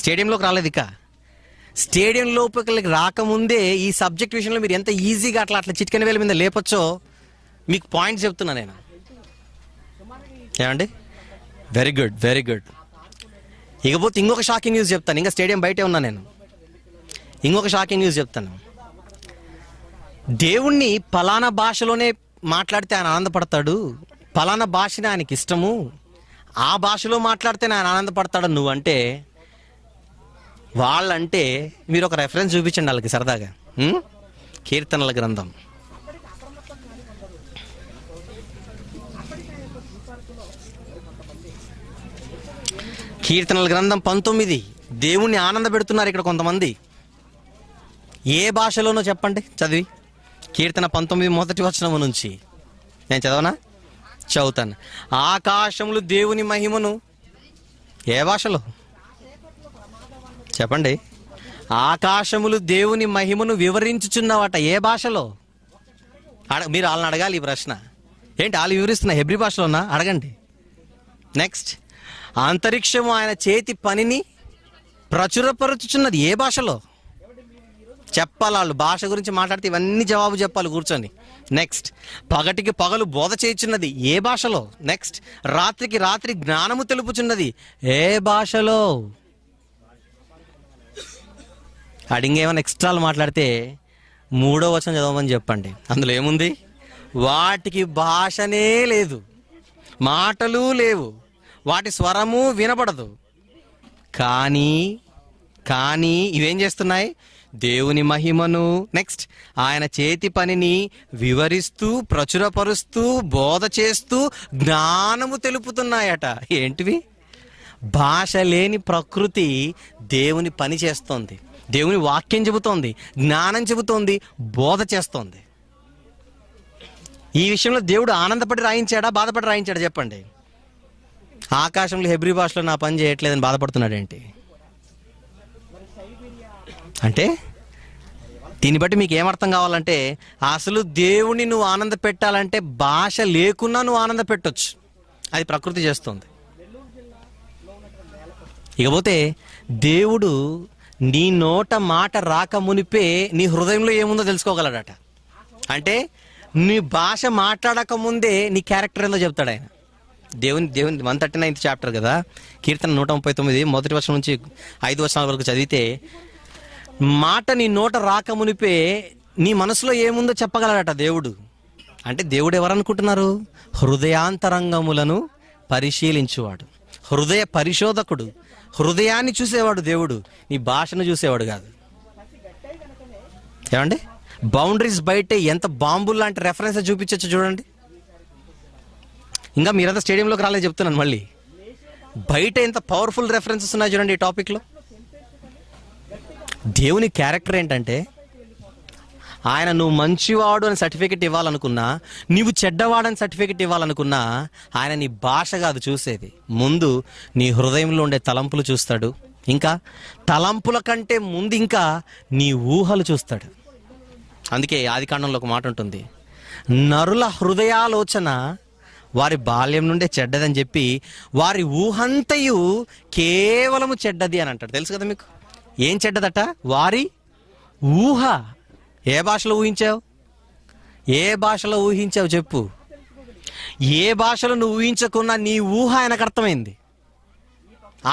స్టేడియంలోకి రాలేదు ఇక స్టేడియం లోపలికి రాకముందే ఈ సబ్జెక్ట్ విషయంలో మీరు ఎంత ఈజీగా అట్లా అట్లా చిట్కని వేల మీద లేపొచ్చో మీకు పాయింట్స్ చెప్తున్నా నేను ఏమండి వెరీ గుడ్ వెరీ గుడ్ ఇకపోతే ఇంకొక షాకింగ్ న్యూస్ చెప్తాను ఇంకా స్టేడియం బయటే ఉన్నా నేను ఇంకొక షాకింగ్ న్యూస్ చెప్తాను దేవుణ్ణి పలానా భాషలోనే మాట్లాడితే ఆయన ఆనందపడతాడు పలానా భాషని ఆయనకి ఇష్టము ఆ భాషలో మాట్లాడితే నేను ఆనందపడతాడు నువ్వంటే వాళ్ళంటే మీరు ఒక రెఫరెన్స్ చూపించండి వాళ్ళకి సరదాగా కీర్తనల గ్రంథం కీర్తనల గ్రంథం పంతొమ్మిది దేవుణ్ణి ఆనంద పెడుతున్నారు ఇక్కడ కొంతమంది ఏ భాషలోనో చెప్పండి చదివి కీర్తన పంతొమ్మిది మొదటి వచనం నుంచి నేను చదవనా చదువుతాను ఆకాశములు దేవుని మహిమను ఏ భాషలో చెప్పండి ఆకాశములు దేవుని మహిమను వివరించుచున్నావట ఏ భాషలో అడ మీరు వాళ్ళని అడగాలి ఈ ప్రశ్న ఏంటి వాళ్ళు వివరిస్తున్నా హెబ్రి ఉన్నా అడగండి నెక్స్ట్ అంతరిక్షము ఆయన చేతి పనిని ప్రచురపరుచుచున్నది ఏ భాషలో చెప్పాలి వాళ్ళు భాష గురించి మాట్లాడితే ఇవన్నీ జవాబు చెప్పాలి కూర్చొని నెక్స్ట్ పగటికి పగలు బోధ చేయుచున్నది ఏ భాషలో నెక్స్ట్ రాత్రికి రాత్రి జ్ఞానము తెలుపుచున్నది ఏ భాషలో అడిగేమైనా ఎక్స్ట్రాలు మాట్లాడితే మూడో వచనం చదవమని చెప్పండి అందులో ఏముంది వాటికి భాషనే లేదు మాటలు లేవు వాటి స్వరము వినపడదు కానీ కానీ ఇవేం చేస్తున్నాయి దేవుని మహిమను నెక్స్ట్ ఆయన చేతి పనిని వివరిస్తూ ప్రచురపరుస్తూ బోధ చేస్తూ జ్ఞానము తెలుపుతున్నాయట ఏంటివి భాష లేని ప్రకృతి దేవుని పని చేస్తోంది దేవుని వాక్యం చెబుతోంది జ్ఞానం చెబుతోంది బోధ చేస్తోంది ఈ విషయంలో దేవుడు ఆనందపడి రాయించాడా బాధపడి రాయించాడా చెప్పండి ఆకాశంలో హెబ్రి భాషలో నా పని చేయట్లేదని బాధపడుతున్నాడేంటి అంటే దీన్ని బట్టి మీకు ఏమర్థం కావాలంటే అసలు దేవుణ్ణి నువ్వు ఆనంద పెట్టాలంటే భాష లేకున్నా నువ్వు ఆనంద పెట్టొచ్చు అది ప్రకృతి చేస్తుంది ఇకపోతే దేవుడు నీ నోట మాట రాక మునిపే నీ హృదయంలో ఏముందో తెలుసుకోగలడట అంటే నీ భాష మాట్లాడక ముందే నీ క్యారెక్టర్ ఏందో చెప్తాడు ఆయన దేవుని దేవుని వన్ థర్టీ నైన్త్ చాప్టర్ కదా కీర్తన నూట ముప్పై తొమ్మిది మొదటి వర్షం నుంచి ఐదు వర్షాల వరకు చదివితే మాట నీ నోట రాకమునిపే నీ మనసులో ఏముందో చెప్పగలడట దేవుడు అంటే దేవుడు ఎవరనుకుంటున్నారు హృదయాంతరంగములను పరిశీలించువాడు హృదయ పరిశోధకుడు హృదయాన్ని చూసేవాడు దేవుడు నీ భాషను చూసేవాడు కాదు ఏమండి బౌండరీస్ బయట ఎంత బాంబుల్ లాంటి రెఫరెన్స్ చూపించచ్చు చూడండి ఇంకా మీరంతా స్టేడియంలోకి రాలేదు చెప్తున్నాను మళ్ళీ బయట ఎంత పవర్ఫుల్ రెఫరెన్సెస్ ఉన్నాయి చూడండి ఈ టాపిక్లో దేవుని క్యారెక్టర్ ఏంటంటే ఆయన నువ్వు మంచివాడు అని సర్టిఫికెట్ ఇవ్వాలనుకున్నా నీవు చెడ్డవాడని సర్టిఫికెట్ ఇవ్వాలనుకున్నా ఆయన నీ భాష కాదు చూసేది ముందు నీ హృదయంలో ఉండే తలంపులు చూస్తాడు ఇంకా తలంపుల కంటే ముందు ఇంకా నీ ఊహలు చూస్తాడు అందుకే ఆది ఒక మాట ఉంటుంది నరుల హృదయాలోచన వారి బాల్యం నుండే చెడ్డదని చెప్పి వారి ఊహంతయు కేవలము చెడ్డది అని అంటాడు తెలుసు కదా మీకు ఏం చెడ్డదట వారి ఊహ ఏ భాషలో ఊహించావు ఏ భాషలో ఊహించావు చెప్పు ఏ భాషలో నువ్వు ఊహించకున్నా నీ ఊహ ఆయనకు అర్థమైంది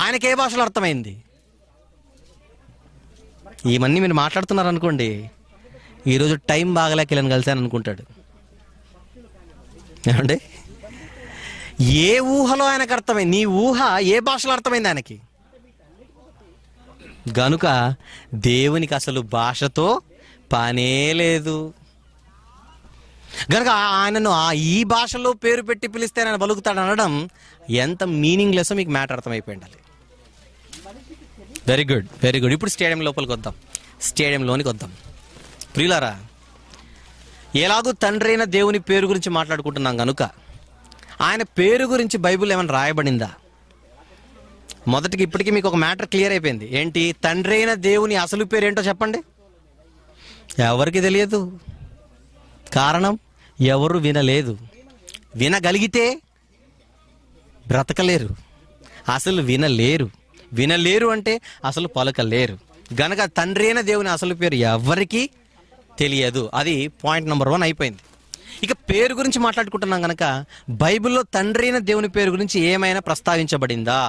ఆయనకి ఏ భాషలో అర్థమైంది ఇవన్నీ మీరు మాట్లాడుతున్నారు అనుకోండి ఈరోజు టైం బాగలేక వెళ్ళని కలిసాను అనుకుంటాడు ఏమండి ఏ ఊహలో ఆయనకు అర్థమైంది నీ ఊహ ఏ భాషలో అర్థమైంది ఆయనకి గనుక దేవునికి అసలు భాషతో పనే లేదు గనక ఆయనను ఆ ఈ భాషలో పేరు పెట్టి పిలిస్తే ఆయన బలుగుతాడు అనడం ఎంత మీనింగ్లెస్ మీకు మ్యాటర్ అర్థమైపోయి ఉండాలి వెరీ గుడ్ వెరీ గుడ్ ఇప్పుడు స్టేడియం లోపలికి వద్దాం స్టేడియంలోనికి వద్దాం ప్రియులారా ఎలాగూ తండ్రి అయిన దేవుని పేరు గురించి మాట్లాడుకుంటున్నాం కనుక ఆయన పేరు గురించి బైబుల్ ఏమైనా రాయబడిందా మొదటికి ఇప్పటికీ మీకు ఒక మ్యాటర్ క్లియర్ అయిపోయింది ఏంటి తండ్రి అయిన దేవుని అసలు పేరు ఏంటో చెప్పండి ఎవరికి తెలియదు కారణం ఎవరు వినలేదు వినగలిగితే బ్రతకలేరు అసలు వినలేరు వినలేరు అంటే అసలు పలకలేరు గనక తండ్రి అయిన దేవుని అసలు పేరు ఎవరికి తెలియదు అది పాయింట్ నెంబర్ వన్ అయిపోయింది ఇక పేరు గురించి మాట్లాడుకుంటున్నాం కనుక బైబిల్లో తండ్రి అయిన దేవుని పేరు గురించి ఏమైనా ప్రస్తావించబడిందా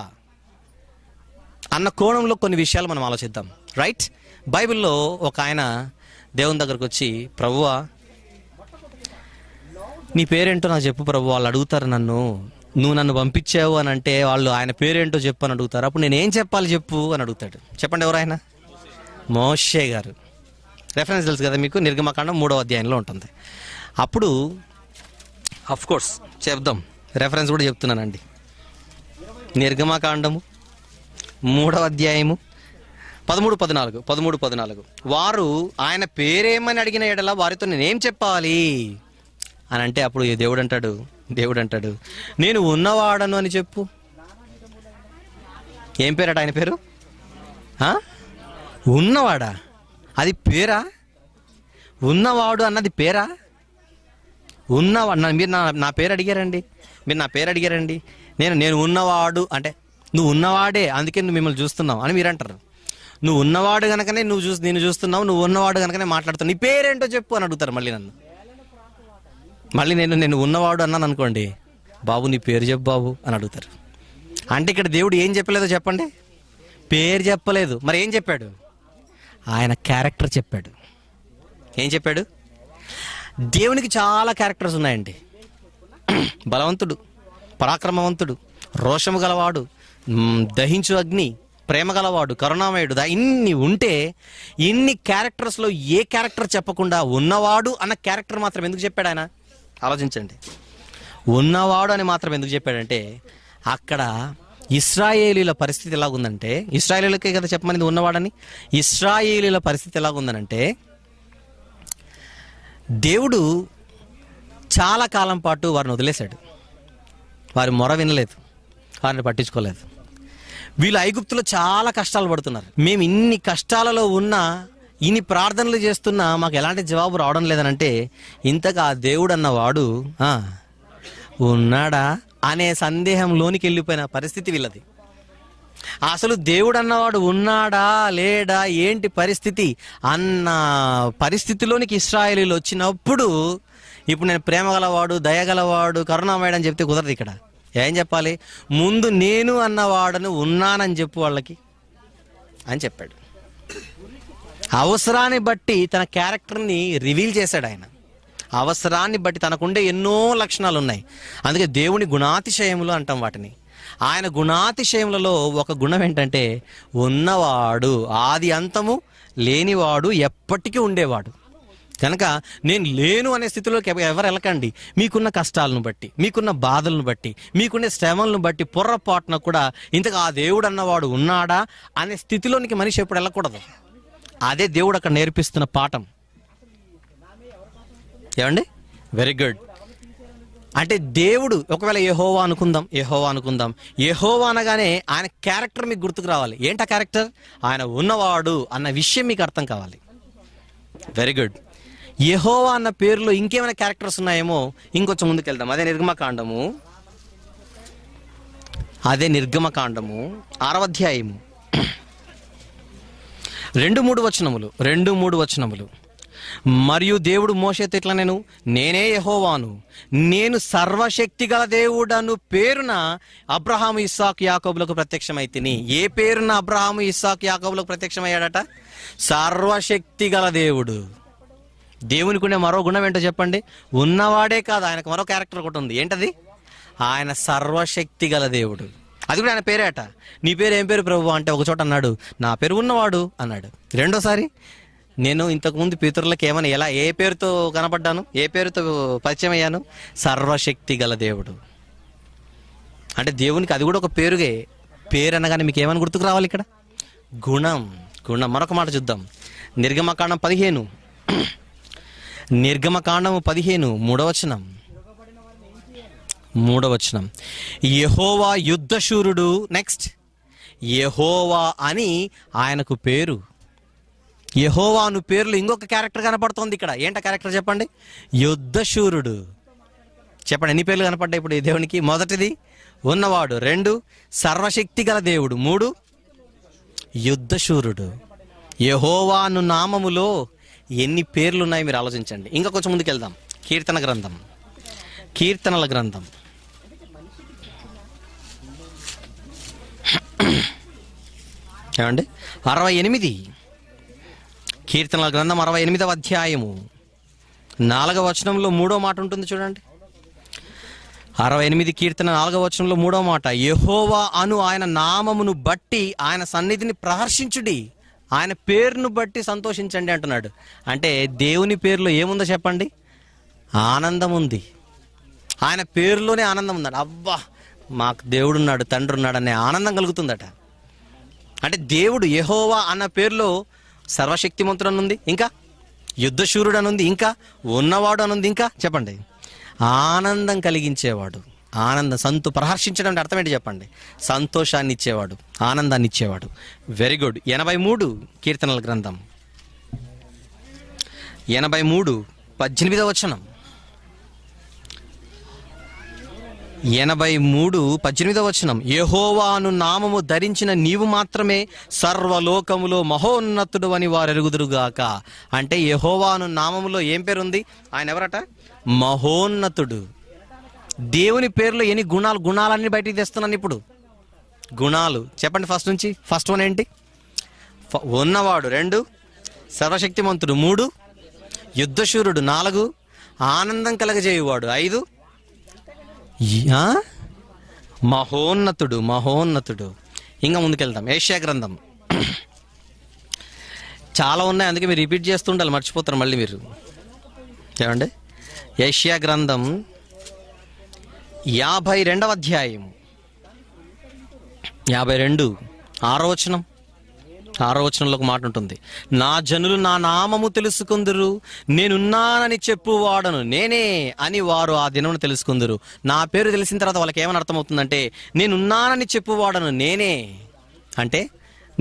అన్న కోణంలో కొన్ని విషయాలు మనం ఆలోచిద్దాం రైట్ బైబిల్లో ఒక ఆయన దేవుని దగ్గరకు వచ్చి ప్రభువా నీ పేరేంటో నాకు చెప్పు ప్రభు వాళ్ళు అడుగుతారు నన్ను నువ్వు నన్ను పంపించావు అని అంటే వాళ్ళు ఆయన పేరేంటో చెప్పు అని అడుగుతారు అప్పుడు నేను ఏం చెప్పాలి చెప్పు అని అడుగుతాడు చెప్పండి ఎవరు ఆయన మోషే గారు రెఫరెన్స్ తెలుసు కదా మీకు నిర్గమకాండం మూడవ అధ్యాయంలో ఉంటుంది అప్పుడు అఫ్ కోర్స్ చెప్దాం రెఫరెన్స్ కూడా చెప్తున్నానండి నిర్గమకాండము మూడవ అధ్యాయము పదమూడు పద్నాలుగు పదమూడు పద్నాలుగు వారు ఆయన పేరేమని అడిగిన ఎడల వారితో నేనేం చెప్పాలి అని అంటే అప్పుడు దేవుడు అంటాడు దేవుడు అంటాడు నేను ఉన్నవాడను అని చెప్పు ఏం పేరట ఆయన పేరు ఉన్నవాడా అది పేరా ఉన్నవాడు అన్నది పేరా ఉన్నవాడు మీరు నా నా పేరు అడిగారండి మీరు నా పేరు అడిగారండి నేను నేను ఉన్నవాడు అంటే నువ్వు ఉన్నవాడే అందుకే నువ్వు మిమ్మల్ని చూస్తున్నావు అని మీరు అంటారు నువ్వు ఉన్నవాడు కనుకనే నువ్వు చూసి నేను చూస్తున్నావు నువ్వు ఉన్నవాడు కనుకనే మాట్లాడుతున్నావు నీ పేరేంటో చెప్పు అని అడుగుతారు మళ్ళీ నన్ను మళ్ళీ నేను నేను ఉన్నవాడు అన్నాను అనుకోండి బాబు నీ పేరు చెప్పు బాబు అని అడుగుతారు అంటే ఇక్కడ దేవుడు ఏం చెప్పలేదో చెప్పండి పేరు చెప్పలేదు మరి ఏం చెప్పాడు ఆయన క్యారెక్టర్ చెప్పాడు ఏం చెప్పాడు దేవునికి చాలా క్యారెక్టర్స్ ఉన్నాయండి బలవంతుడు పరాక్రమవంతుడు రోషము గలవాడు దహించు అగ్ని ప్రేమగలవాడు కరుణామయుడు ఇన్ని ఉంటే ఇన్ని క్యారెక్టర్స్లో ఏ క్యారెక్టర్ చెప్పకుండా ఉన్నవాడు అన్న క్యారెక్టర్ మాత్రం ఎందుకు చెప్పాడు ఆయన ఆలోచించండి ఉన్నవాడు అని మాత్రం ఎందుకు చెప్పాడంటే అక్కడ ఇస్రాయేలీల పరిస్థితి ఎలాగుందంటే ఇస్రాయేలీలకే కదా చెప్పమనేది ఉన్నవాడని ఇస్రాయేలీల పరిస్థితి ఎలాగుందనంటే దేవుడు చాలా కాలం పాటు వారిని వదిలేశాడు వారి మొర వినలేదు వారిని పట్టించుకోలేదు వీళ్ళు ఐగుప్తులు చాలా కష్టాలు పడుతున్నారు మేము ఇన్ని కష్టాలలో ఉన్నా ఇన్ని ప్రార్థనలు చేస్తున్నా మాకు ఎలాంటి జవాబు రావడం లేదనంటే ఇంతగా ఆ దేవుడు అన్నవాడు ఉన్నాడా అనే సందేహంలోనికి వెళ్ళిపోయిన పరిస్థితి వీళ్ళది అసలు దేవుడు అన్నవాడు ఉన్నాడా లేడా ఏంటి పరిస్థితి అన్న పరిస్థితిలోనికి ఇస్రాయలీలు వచ్చినప్పుడు ఇప్పుడు నేను ప్రేమగలవాడు దయగలవాడు కరుణామయుడు అని చెప్తే కుదరదు ఇక్కడ ఏం చెప్పాలి ముందు నేను అన్నవాడను ఉన్నానని చెప్పు వాళ్ళకి అని చెప్పాడు అవసరాన్ని బట్టి తన క్యారెక్టర్ని రివీల్ చేశాడు ఆయన అవసరాన్ని బట్టి తనకుండే ఎన్నో లక్షణాలు ఉన్నాయి అందుకే దేవుని గుణాతిశయములు అంటాం వాటిని ఆయన గుణాతిశయములలో ఒక గుణం ఏంటంటే ఉన్నవాడు ఆది అంతము లేనివాడు ఎప్పటికీ ఉండేవాడు కనుక నేను లేను అనే స్థితిలోకి ఎవరు వెళ్ళకండి మీకున్న కష్టాలను బట్టి మీకున్న బాధలను బట్టి మీకున్న శ్రమలను బట్టి పొర్రపాటున కూడా ఇంతగా ఆ దేవుడు అన్నవాడు ఉన్నాడా అనే స్థితిలోనికి మనిషి ఎప్పుడు వెళ్ళకూడదు అదే దేవుడు అక్కడ నేర్పిస్తున్న పాఠం ఏమండి వెరీ గుడ్ అంటే దేవుడు ఒకవేళ ఏహోవా అనుకుందాం ఏహోవా అనుకుందాం ఏహోవా అనగానే ఆయన క్యారెక్టర్ మీకు గుర్తుకు రావాలి ఏంట క్యారెక్టర్ ఆయన ఉన్నవాడు అన్న విషయం మీకు అర్థం కావాలి వెరీ గుడ్ యహోవా అన్న పేరులో ఇంకేమైనా క్యారెక్టర్స్ ఉన్నాయేమో ఇంకొంచెం ముందుకెళ్దాం అదే నిర్గమకాండము అదే నిర్గమకాండము అధ్యాయము రెండు మూడు వచనములు రెండు మూడు వచనములు మరియు దేవుడు మోసేత ఇట్లా నేను నేనే యహోవాను నేను సర్వశక్తి గల దేవుడను పేరున అబ్రహాము ఇస్సాక్ యాకోబులకు ప్రత్యక్షమైతిని ఏ పేరున అబ్రహాము ఇస్సాక్ యాకోబులకు ప్రత్యక్షమయ్యాడట సర్వశక్తి గల దేవుడు దేవునికి ఉండే మరో గుణం ఏంటో చెప్పండి ఉన్నవాడే కాదు ఆయనకు మరో క్యారెక్టర్ ఒకటి ఉంది ఏంటది ఆయన సర్వశక్తి గల దేవుడు అది కూడా ఆయన పేరేట నీ పేరు ఏం పేరు ప్రభు అంటే ఒక చోట అన్నాడు నా పేరు ఉన్నవాడు అన్నాడు రెండోసారి నేను ఇంతకుముందు పితరులకు ఏమైనా ఎలా ఏ పేరుతో కనపడ్డాను ఏ పేరుతో పరిచయం అయ్యాను సర్వశక్తి గల దేవుడు అంటే దేవునికి అది కూడా ఒక పేరుగే పేరు అనగానే మీకు ఏమైనా గుర్తుకు రావాలి ఇక్కడ గుణం గుణం మరొక మాట చూద్దాం నిర్గమకాండం పదిహేను నిర్గమకాండము పదిహేను మూడవచనం మూడవచనం యహోవా యుద్ధశూరుడు నెక్స్ట్ యహోవా అని ఆయనకు పేరు యహోవా అను పేర్లు ఇంకొక క్యారెక్టర్ కనపడుతోంది ఇక్కడ ఏంట క్యారెక్టర్ చెప్పండి యుద్ధశూరుడు చెప్పండి ఎన్ని పేర్లు కనపడ్డాయి ఇప్పుడు ఈ దేవునికి మొదటిది ఉన్నవాడు రెండు సర్వశక్తి గల దేవుడు మూడు యుద్ధశూరుడు యహోవాను నామములో ఎన్ని పేర్లు ఉన్నాయి మీరు ఆలోచించండి ఇంకా కొంచెం ముందుకు వెళ్దాం కీర్తన గ్రంథం కీర్తనల గ్రంథం ఏమండి అరవై ఎనిమిది కీర్తనల గ్రంథం అరవై ఎనిమిదవ అధ్యాయము నాలుగవ వచనంలో మూడో మాట ఉంటుంది చూడండి అరవై ఎనిమిది కీర్తన నాలుగవ వచనంలో మూడో మాట యహోవా అను ఆయన నామమును బట్టి ఆయన సన్నిధిని ప్రహర్షించుడి ఆయన పేరును బట్టి సంతోషించండి అంటున్నాడు అంటే దేవుని పేరులో ఏముందో చెప్పండి ఆనందం ఉంది ఆయన పేరులోనే ఆనందం ఉందండి అబ్బా మాకు దేవుడున్నాడు తండ్రి ఉన్నాడు అనే ఆనందం కలుగుతుందట అంటే దేవుడు యహోవా అన్న పేరులో సర్వశక్తిమంతుడు అనుంది ఇంకా యుద్ధశూరుడు అనుంది ఇంకా ఉన్నవాడు అనుంది ఇంకా చెప్పండి ఆనందం కలిగించేవాడు ఆనందం సంతో ప్రహర్షించడం అంటే అర్థమేంటి చెప్పండి సంతోషాన్ని ఇచ్చేవాడు ఆనందాన్ని ఇచ్చేవాడు వెరీ గుడ్ ఎనభై మూడు కీర్తనల గ్రంథం ఎనభై మూడు పద్దెనిమిదవ వచనం ఎనభై మూడు పద్దెనిమిదవ వచనం యహోవాను నామము ధరించిన నీవు మాత్రమే సర్వలోకములో మహోన్నతుడు అని వారు ఎరుగుదురుగాక అంటే యహోవాను నామములో ఏం పేరుంది ఆయన ఎవరట మహోన్నతుడు దేవుని పేరులో ఎన్ని గుణాలు గుణాలన్నీ బయటికి తెస్తున్నాను ఇప్పుడు గుణాలు చెప్పండి ఫస్ట్ నుంచి ఫస్ట్ వన్ ఏంటి ఉన్నవాడు రెండు సర్వశక్తిమంతుడు మూడు యుద్ధశూరుడు నాలుగు ఆనందం కలగజేయువాడు ఐదు మహోన్నతుడు మహోన్నతుడు ఇంకా ముందుకెళ్దాం ఏషియా గ్రంథం చాలా ఉన్నాయి అందుకే మీరు రిపీట్ చేస్తుండాలి మర్చిపోతారు మళ్ళీ మీరు ఏమండి ఏషియా గ్రంథం యాభై రెండవ అధ్యాయం యాభై రెండు ఆరోచనం ఆరోచనలో ఒక మాట ఉంటుంది నా జనులు నా నామము తెలుసుకుందరు నేనున్నానని చెప్పువాడను నేనే అని వారు ఆ దినమును తెలుసుకుందరు నా పేరు తెలిసిన తర్వాత వాళ్ళకి ఏమని అర్థమవుతుందంటే నేనున్నానని చెప్పువాడను నేనే అంటే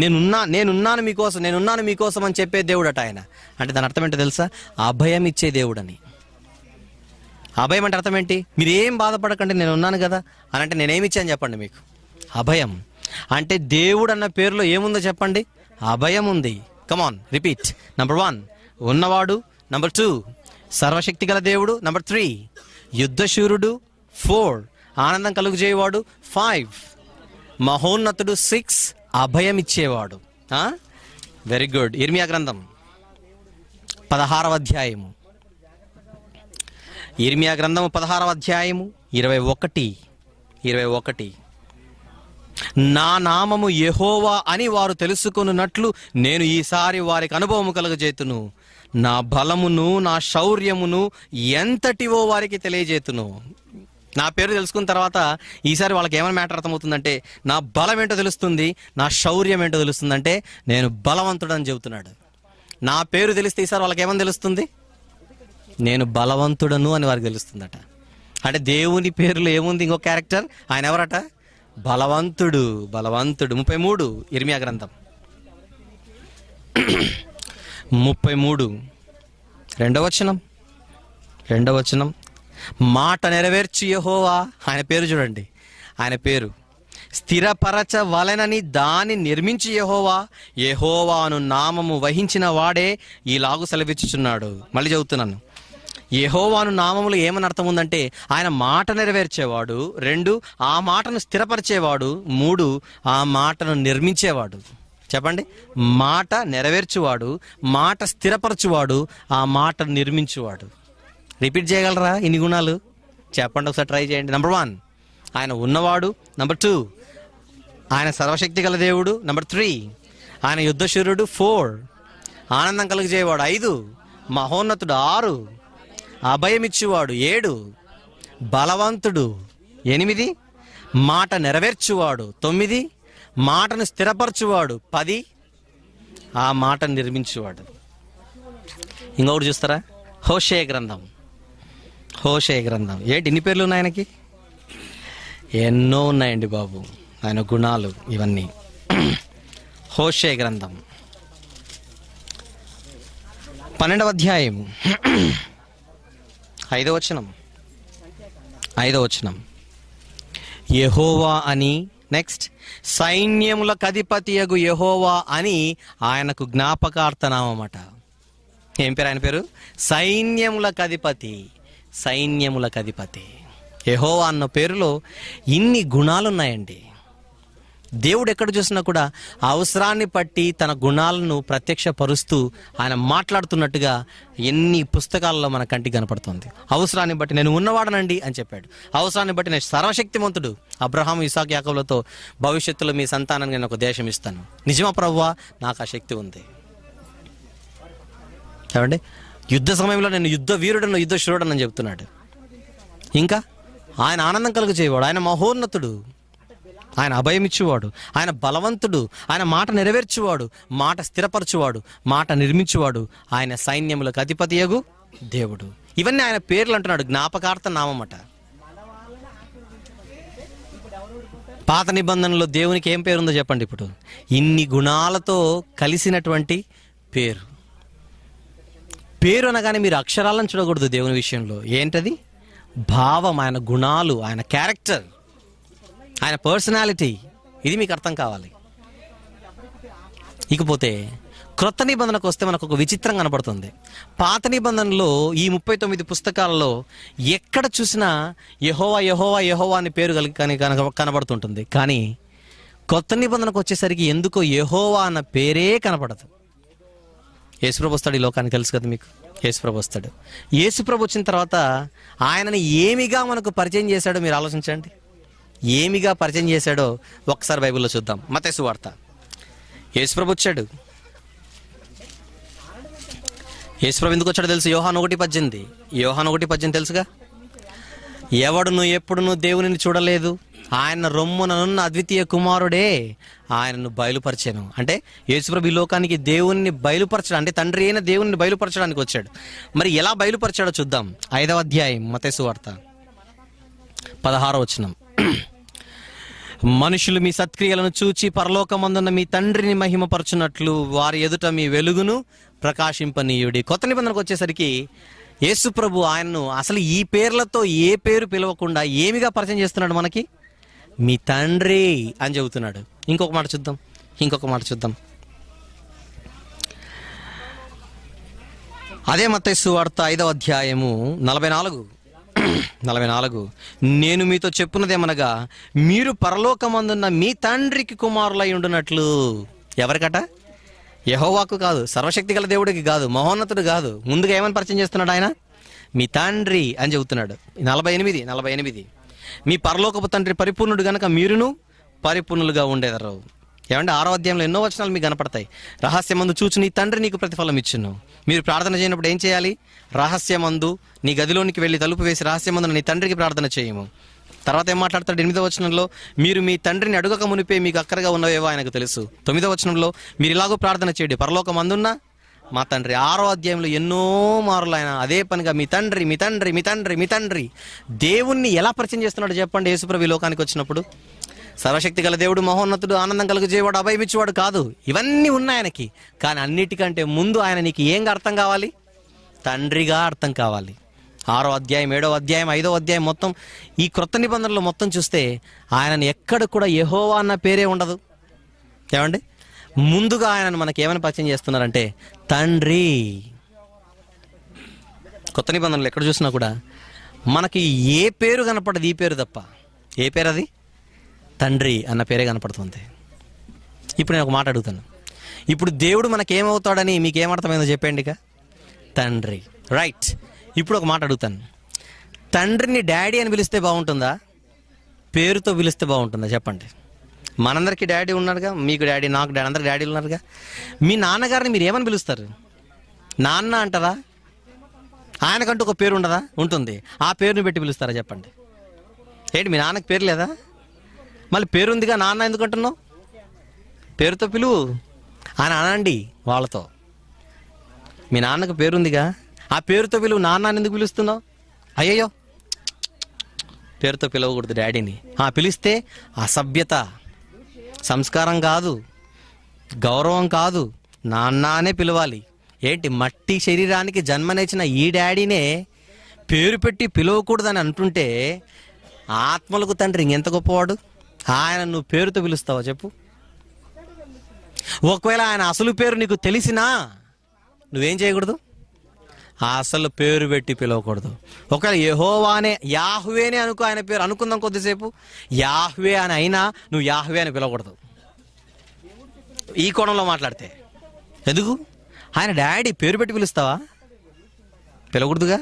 నేనున్నా నేనున్నాను మీకోసం నేనున్నాను మీకోసం అని చెప్పే దేవుడట ఆయన అంటే దాని అర్థం ఏంటో తెలుసా అభయం ఇచ్చే దేవుడని అభయం అంటే అర్థం ఏంటి మీరేం బాధపడకండి నేను ఉన్నాను కదా అని అంటే నేనేమిచ్చాను చెప్పండి మీకు అభయం అంటే దేవుడు అన్న పేరులో ఏముందో చెప్పండి అభయం ఉంది కమాన్ రిపీట్ నంబర్ వన్ ఉన్నవాడు నంబర్ టూ సర్వశక్తి గల దేవుడు నంబర్ త్రీ యుద్ధశూరుడు ఫోర్ ఆనందం కలుగు చేయవాడు ఫైవ్ మహోన్నతుడు సిక్స్ అభయం ఇచ్చేవాడు వెరీ గుడ్ ఇర్మియా గ్రంథం పదహారవ అధ్యాయము ఇర్మియా గ్రంథము పదహారవ అధ్యాయము ఇరవై ఒకటి ఇరవై ఒకటి నా నామము యహోవా అని వారు తెలుసుకున్నట్లు నేను ఈసారి వారికి అనుభవము కలుగజేతును నా బలమును నా శౌర్యమును ఎంతటివో వారికి తెలియజేతును నా పేరు తెలుసుకున్న తర్వాత ఈసారి వాళ్ళకి ఏమైనా మ్యాటర్ అర్థమవుతుందంటే నా బలం ఏంటో తెలుస్తుంది నా శౌర్యం ఏంటో తెలుస్తుందంటే నేను బలవంతుడని చెబుతున్నాడు నా పేరు తెలిస్తే ఈసారి వాళ్ళకి ఏమని తెలుస్తుంది నేను బలవంతుడను అని వారికి తెలుస్తుందట అంటే దేవుని పేరులో ఏముంది ఇంకో క్యారెక్టర్ ఆయన ఎవరట బలవంతుడు బలవంతుడు ముప్పై మూడు ఇర్మియా గ్రంథం ముప్పై మూడు రెండవ వచనం రెండవ వచనం మాట నెరవేర్చి యహోవా ఆయన పేరు చూడండి ఆయన పేరు స్థిరపరచ వలనని దాన్ని నిర్మించి యహోవా యహోవాను నామము వహించిన వాడే ఈ లాగు సెలవిచ్చుచున్నాడు మళ్ళీ చదువుతున్నాను యహోవాను నామములు ఏమని అర్థం ఉందంటే ఆయన మాట నెరవేర్చేవాడు రెండు ఆ మాటను స్థిరపరిచేవాడు మూడు ఆ మాటను నిర్మించేవాడు చెప్పండి మాట నెరవేర్చువాడు మాట స్థిరపరచువాడు ఆ మాట నిర్మించువాడు రిపీట్ చేయగలరా ఇన్ని గుణాలు చెప్పండి ఒకసారి ట్రై చేయండి నెంబర్ వన్ ఆయన ఉన్నవాడు నెంబర్ టూ ఆయన సర్వశక్తి గల దేవుడు నెంబర్ త్రీ ఆయన యుద్ధశూరుడు ఫోర్ ఆనందం కలిగజేవాడు ఐదు మహోన్నతుడు ఆరు అభయమిచ్చువాడు ఏడు బలవంతుడు ఎనిమిది మాట నెరవేర్చువాడు తొమ్మిది మాటను స్థిరపరచువాడు పది ఆ మాటను నిర్మించువాడు ఇంకొకటి చూస్తారా హోషే గ్రంథం హోషే గ్రంథం ఏంటి ఇన్ని పేర్లు ఉన్నాయి ఆయనకి ఎన్నో ఉన్నాయండి బాబు ఆయన గుణాలు ఇవన్నీ హోషే గ్రంథం పన్నెండవ అధ్యాయం ఐదో వచనం ఐదో వచనం యహోవా అని నెక్స్ట్ సైన్యముల కధిపతి అగు యహోవా అని ఆయనకు జ్ఞాపకార్థనామట ఏం పేరు ఆయన పేరు సైన్యముల కధిపతి సైన్యముల కధిపతి యహోవా అన్న పేరులో ఇన్ని గుణాలున్నాయండి దేవుడు ఎక్కడ చూసినా కూడా అవసరాన్ని బట్టి తన గుణాలను ప్రత్యక్షపరుస్తూ ఆయన మాట్లాడుతున్నట్టుగా ఎన్ని పుస్తకాల్లో మన కంటికి కనపడుతుంది అవసరాన్ని బట్టి నేను ఉన్నవాడనండి అని చెప్పాడు అవసరాన్ని బట్టి నేను సర్వశక్తిమంతుడు అబ్రహాం ఇసాక్ యాకవులతో భవిష్యత్తులో మీ సంతానాన్ని నేను ఒక దేశం ఇస్తాను నిజమా ప్రవ్వా నాకు ఆ శక్తి ఉంది ఏమండి యుద్ధ సమయంలో నేను యుద్ధ వీరుడను యుద్ధ శూరుడను చెబుతున్నాడు చెప్తున్నాడు ఇంకా ఆయన ఆనందం కలుగు చేయవాడు ఆయన మహోన్నతుడు ఆయన అభయమిచ్చేవాడు ఆయన బలవంతుడు ఆయన మాట నెరవేర్చువాడు మాట స్థిరపరచువాడు మాట నిర్మించువాడు ఆయన సైన్యములకు అధిపతియగు దేవుడు ఇవన్నీ ఆయన పేర్లు అంటున్నాడు జ్ఞాపకార్థ నామమట పాత నిబంధనలో దేవునికి ఏం పేరుందో చెప్పండి ఇప్పుడు ఇన్ని గుణాలతో కలిసినటువంటి పేరు పేరు అనగానే మీరు అక్షరాలను చూడకూడదు దేవుని విషయంలో ఏంటది భావం ఆయన గుణాలు ఆయన క్యారెక్టర్ ఆయన పర్సనాలిటీ ఇది మీకు అర్థం కావాలి ఇకపోతే క్రొత్త నిబంధనకు వస్తే మనకు ఒక విచిత్రం కనపడుతుంది పాత నిబంధనలో ఈ ముప్పై తొమ్మిది పుస్తకాలలో ఎక్కడ చూసినా యహోవా యహోవా యహోవా అని పేరు కలిగి కానీ కనబడుతుంటుంది కానీ కొత్త నిబంధనకు వచ్చేసరికి ఎందుకో యహోవా అన్న పేరే కనపడదు యేసుప్రభు వస్తాడు ఈ లోకానికి తెలుసు కదా మీకు యేసుప్రభు వస్తాడు యేసుప్రభు వచ్చిన తర్వాత ఆయనని ఏమిగా మనకు పరిచయం చేశాడో మీరు ఆలోచించండి ఏమిగా పరిచయం చేశాడో ఒకసారి బైబిల్లో చూద్దాం మతేసు వార్త యేసుప్రభు వచ్చాడు యేసుప్రభు ఎందుకు వచ్చాడు తెలుసు యోహాన్ ఒకటి పద్దెనిమిది యోహాన్ ఒకటి పద్దెనిమిది తెలుసుగా ఎవడును ఎప్పుడును దేవునిని చూడలేదు ఆయన రొమ్ముననున్న అద్వితీయ కుమారుడే ఆయనను బయలుపరిచాను అంటే యేసుప్రభు ఈ లోకానికి దేవుణ్ణి బయలుపరచడం అంటే తండ్రి అయిన దేవుణ్ణి బయలుపరచడానికి వచ్చాడు మరి ఎలా బయలుపరిచాడో చూద్దాం ఐదవ అధ్యాయం మతేసు వార్త పదహారో వచ్చినాం మనుషులు మీ సత్క్రియలను చూచి పరలోకమందున్న మీ తండ్రిని మహిమపరచున్నట్లు వారి ఎదుట మీ వెలుగును ప్రకాశింపనీయుడి కొత్త నిబంధనకు వచ్చేసరికి యేసు ప్రభు ఆయనను అసలు ఈ పేర్లతో ఏ పేరు పిలవకుండా ఏమిగా పరిచయం చేస్తున్నాడు మనకి మీ తండ్రి అని చెబుతున్నాడు ఇంకొక మాట చూద్దాం ఇంకొక మాట చూద్దాం అదే మతేసు వార్త ఐదవ అధ్యాయము నలభై నాలుగు నలభై నాలుగు నేను మీతో చెప్పున్నదేమనగా మీరు పరలోకమందున్న మీ తండ్రికి కుమారులై ఉండునట్లు ఎవరికట యహోవాకు కాదు సర్వశక్తి గల దేవుడికి కాదు మహోన్నతుడు కాదు ముందుగా ఏమని పరిచయం చేస్తున్నాడు ఆయన మీ తండ్రి అని చెబుతున్నాడు నలభై ఎనిమిది నలభై ఎనిమిది మీ పరలోకపు తండ్రి పరిపూర్ణుడు గనక మీరును పరిపూర్ణులుగా ఉండేదారు ఏమంటే ఆరో అధ్యాయంలో ఎన్నో వచనాలు మీకు కనపడతాయి రహస్యమందు చూచి నీ తండ్రి నీకు ప్రతిఫలం ఇచ్చును మీరు ప్రార్థన చేయనప్పుడు ఏం చేయాలి రహస్యమందు నీ గదిలోనికి వెళ్ళి తలుపు వేసి రహస్యమందు నీ తండ్రికి ప్రార్థన చేయము తర్వాత ఏం మాట్లాడతాడు ఎనిమిదో వచనంలో మీరు మీ తండ్రిని అడుగక మునిపే మీకు అక్కరగా ఉన్నవేవో ఆయనకు తెలుసు తొమ్మిదో వచనంలో మీరు ఇలాగో ప్రార్థన చేయండి పరలోకం అందున్నా మా తండ్రి ఆరో అధ్యాయంలో ఎన్నో మార్లు ఆయన అదే పనిగా మీ తండ్రి మీ తండ్రి మీ తండ్రి మీ తండ్రి దేవుణ్ణి ఎలా పరిచయం చేస్తున్నాడు చెప్పండి యేసుప్రభు లోకానికి వచ్చినప్పుడు సర్వశక్తి గల దేవుడు మహోన్నతుడు ఆనందం కలుగజేవాడు అభయమిచ్చేవాడు కాదు ఇవన్నీ ఉన్నాయి ఆయనకి కానీ అన్నిటికంటే ముందు ఆయన నీకు ఏం అర్థం కావాలి తండ్రిగా అర్థం కావాలి ఆరో అధ్యాయం ఏడో అధ్యాయం ఐదో అధ్యాయం మొత్తం ఈ క్రొత్త నిబంధనలు మొత్తం చూస్తే ఆయనను ఎక్కడ కూడా ఎహోవా అన్న పేరే ఉండదు ఏమండి ముందుగా ఆయనను మనకి ఏమైనా పరిచయం చేస్తున్నారంటే తండ్రి కొత్త నిబంధనలు ఎక్కడ చూసినా కూడా మనకి ఏ పేరు కనపడదు ఈ పేరు తప్ప ఏ పేరు అది తండ్రి అన్న పేరే కనపడుతుంది ఇప్పుడు నేను ఒక మాట అడుగుతాను ఇప్పుడు దేవుడు మనకేమవుతాడని మీకేమర్థమైందో చెప్పండి ఇక తండ్రి రైట్ ఇప్పుడు ఒక మాట అడుగుతాను తండ్రిని డాడీ అని పిలిస్తే బాగుంటుందా పేరుతో పిలిస్తే బాగుంటుందా చెప్పండి మనందరికీ డాడీ ఉన్నాడుగా మీకు డాడీ నాకు డాడీ అందరికి డాడీలు ఉన్నారుగా మీ నాన్నగారిని మీరు ఏమని పిలుస్తారు నాన్న అంటారా ఆయనకంటూ ఒక పేరు ఉండదా ఉంటుంది ఆ పేరుని పెట్టి పిలుస్తారా చెప్పండి ఏంటి మీ నాన్నకు పేరు లేదా మళ్ళీ పేరుందిగా నాన్న ఎందుకు అంటున్నావు పేరుతో పిలువు అని అనండి వాళ్ళతో మీ నాన్నకు పేరుందిగా ఆ పేరుతో పిలువు నాన్న ఎందుకు పిలుస్తున్నావు అయ్యయ్యో పేరుతో పిలవకూడదు డాడీని ఆ పిలిస్తే అసభ్యత సంస్కారం కాదు గౌరవం కాదు నాన్ననే పిలవాలి ఏంటి మట్టి శరీరానికి జన్మనిచ్చిన ఈ డాడీనే పేరు పెట్టి పిలవకూడదని అంటుంటే ఆత్మలకు తండ్రి ఇంకెంత గొప్పవాడు ఆయన నువ్వు పేరుతో పిలుస్తావా చెప్పు ఒకవేళ ఆయన అసలు పేరు నీకు తెలిసినా నువ్వేం చేయకూడదు ఆ అసలు పేరు పెట్టి పిలవకూడదు ఒకవేళ యహోవానే యాహ్వేనే అనుకో ఆయన పేరు అనుకుందాం కొద్దిసేపు యాహ్వే అని అయినా నువ్వు యాహ్వే అని పిలవకూడదు ఈ కోణంలో మాట్లాడితే ఎందుకు ఆయన డాడీ పేరు పెట్టి పిలుస్తావా పిలవకూడదుగా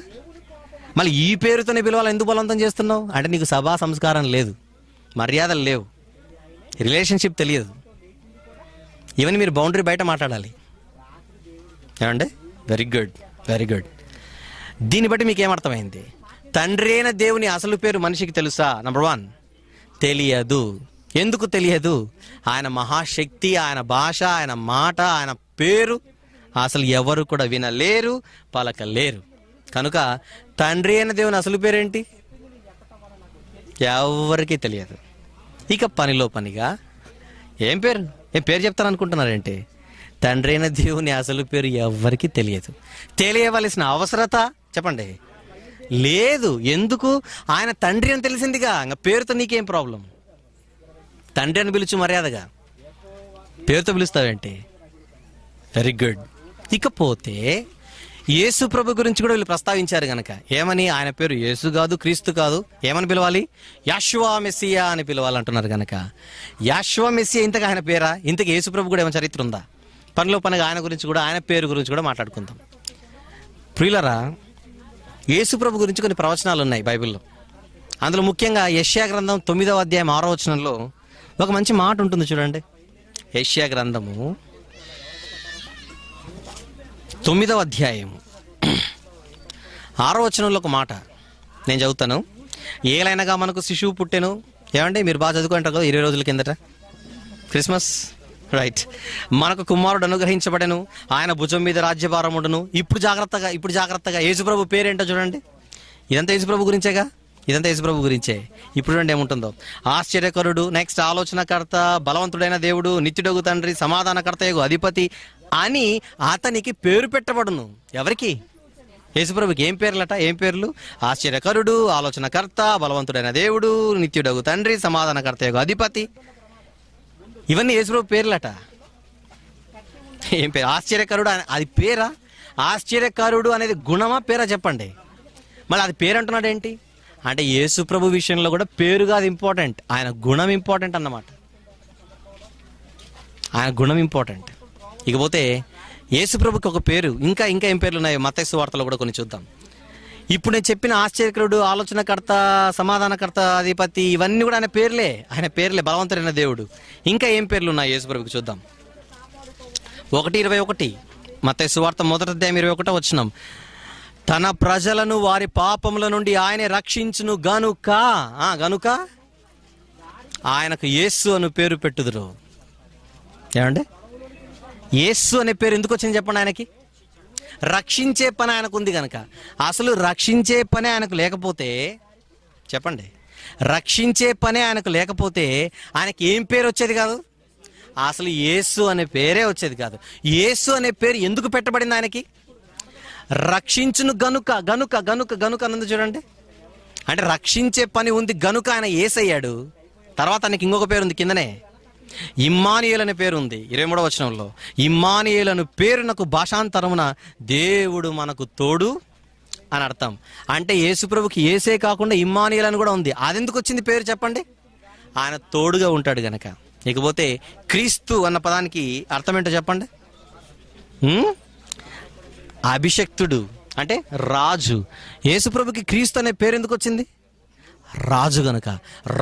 మళ్ళీ ఈ పేరుతోనే పిలవాలి ఎందుకు బలవంతం చేస్తున్నావు అంటే నీకు సభా సంస్కారం లేదు మర్యాదలు లేవు రిలేషన్షిప్ తెలియదు ఈవెన్ మీరు బౌండరీ బయట మాట్లాడాలి ఏమండి వెరీ గుడ్ వెరీ గుడ్ దీన్ని బట్టి మీకు ఏమర్థమైంది తండ్రి అయిన దేవుని అసలు పేరు మనిషికి తెలుసా నంబర్ వన్ తెలియదు ఎందుకు తెలియదు ఆయన మహాశక్తి ఆయన భాష ఆయన మాట ఆయన పేరు అసలు ఎవరు కూడా వినలేరు పలకలేరు కనుక తండ్రి అయిన దేవుని అసలు పేరేంటి ఎవరికీ తెలియదు ఇక పనిలో పనిగా ఏం పేరు ఏం పేరు చెప్తారనుకుంటున్నారేంటి తండ్రి అయిన దేవుని అసలు పేరు ఎవ్వరికి తెలియదు తెలియవలసిన అవసరత చెప్పండి లేదు ఎందుకు ఆయన తండ్రి అని తెలిసిందిగా ఇంకా పేరుతో నీకేం ప్రాబ్లం తండ్రి అని పిలుచు మర్యాదగా పేరుతో పిలుస్తావేంటి వెరీ గుడ్ ఇకపోతే యేసు ప్రభు గురించి కూడా వీళ్ళు ప్రస్తావించారు గనక ఏమని ఆయన పేరు యేసు కాదు క్రీస్తు కాదు ఏమని పిలవాలి యాశ్వా మెస్సియా అని పిలవాలంటున్నారు గనక యాశ్వా మెస్సియా ఇంతకు ఆయన పేరా ఇంతకు యేసు ప్రభు కూడా ఏమైనా చరిత్ర ఉందా పనిలో పనిగా ఆయన గురించి కూడా ఆయన పేరు గురించి కూడా మాట్లాడుకుందాం ప్రియులరా యేసు ప్రభు గురించి కొన్ని ప్రవచనాలు ఉన్నాయి బైబిల్లో అందులో ముఖ్యంగా యష్యా గ్రంథం తొమ్మిదవ అధ్యాయం ఆరో వచనంలో ఒక మంచి మాట ఉంటుంది చూడండి యష్యా గ్రంథము తొమ్మిదవ అధ్యాయము ఆరో వచనంలో ఒక మాట నేను చదువుతాను ఏలైనగా మనకు శిశువు పుట్టెను ఏమండి మీరు బాగా చదువుకుంటారు కదా ఇరవై రోజుల కిందట క్రిస్మస్ రైట్ మనకు కుమారుడు అనుగ్రహించబడను ఆయన భుజం మీద రాజ్యభారం ఉండను ఇప్పుడు జాగ్రత్తగా ఇప్పుడు జాగ్రత్తగా యేసుప్రభు పేరేంటో చూడండి ఇదంతా యేసుప్రభు గురించేగా ఇదంతా యేసుప్రభు గురించే ఇప్పుడు చూడండి ఏముంటుందో ఆశ్చర్యకరుడు నెక్స్ట్ ఆలోచనకర్త బలవంతుడైన దేవుడు నిత్యుడగు తండ్రి సమాధానకర్త అధిపతి అని అతనికి పేరు పెట్టబడును ఎవరికి యేసుప్రభుకి ఏం పేర్లట ఏం పేర్లు ఆశ్చర్యకరుడు ఆలోచనకర్త బలవంతుడైన దేవుడు నిత్యుడగు తండ్రి సమాధానకర్త యొక్క అధిపతి ఇవన్నీ యేసుప్రభు పేర్లట ఏం పేరు ఆశ్చర్యకరుడు అది పేరా ఆశ్చర్యకరుడు అనేది గుణమా పేరా చెప్పండి మళ్ళీ అది పేరు అంటున్నాడు ఏంటి అంటే యేసుప్రభు విషయంలో కూడా పేరుగా అది ఇంపార్టెంట్ ఆయన గుణం ఇంపార్టెంట్ అన్నమాట ఆయన గుణం ఇంపార్టెంట్ ఇకపోతే యేసుప్రభుకి ఒక పేరు ఇంకా ఇంకా ఏం పేర్లు ఉన్నాయో మతస్సు వార్తలు కూడా కొన్ని చూద్దాం ఇప్పుడు నేను చెప్పిన ఆశ్చర్యకరుడు ఆలోచనకర్త సమాధానకర్త అధిపతి ఇవన్నీ కూడా ఆయన పేర్లే ఆయన పేర్లే బలవంతుడైన దేవుడు ఇంకా ఏం పేర్లు ఉన్నాయి యేసుప్రభుకి చూద్దాం ఒకటి ఇరవై ఒకటి మత వార్త మొదట దేమ ఇరవై ఒకటో వచ్చినాం తన ప్రజలను వారి పాపముల నుండి ఆయనే రక్షించును గనుక గనుక ఆయనకు యేసు అను పేరు పెట్టుదురు ఏమండి యేసు అనే పేరు ఎందుకు వచ్చింది చెప్పండి ఆయనకి రక్షించే పని ఆయనకు ఉంది కనుక అసలు రక్షించే పని ఆయనకు లేకపోతే చెప్పండి రక్షించే పని ఆయనకు లేకపోతే ఆయనకి ఏం పేరు వచ్చేది కాదు అసలు యేసు అనే పేరే వచ్చేది కాదు యేసు అనే పేరు ఎందుకు పెట్టబడింది ఆయనకి రక్షించును గనుక గనుక గనుక గనుక అన్నది చూడండి అంటే రక్షించే పని ఉంది గనుక ఆయన ఏసయ్యాడు తర్వాత ఆయనకి ఇంకొక పేరు ఉంది కిందనే ఇమ్మానియల్ అనే పేరు ఉంది ఇరవై మూడవ వచనంలో ఇమ్మానియల్ అను పేరునకు భాషాంతరమున దేవుడు మనకు తోడు అని అర్థం అంటే యేసుప్రభుకి ఏసే కాకుండా ఇమ్మానియల్ అని కూడా ఉంది అదెందుకు వచ్చింది పేరు చెప్పండి ఆయన తోడుగా ఉంటాడు గనక ఇకపోతే క్రీస్తు అన్న పదానికి అర్థం ఏంటో చెప్పండి అభిషక్తుడు అంటే రాజు యేసుప్రభుకి క్రీస్తు అనే పేరు ఎందుకు వచ్చింది రాజు గనుక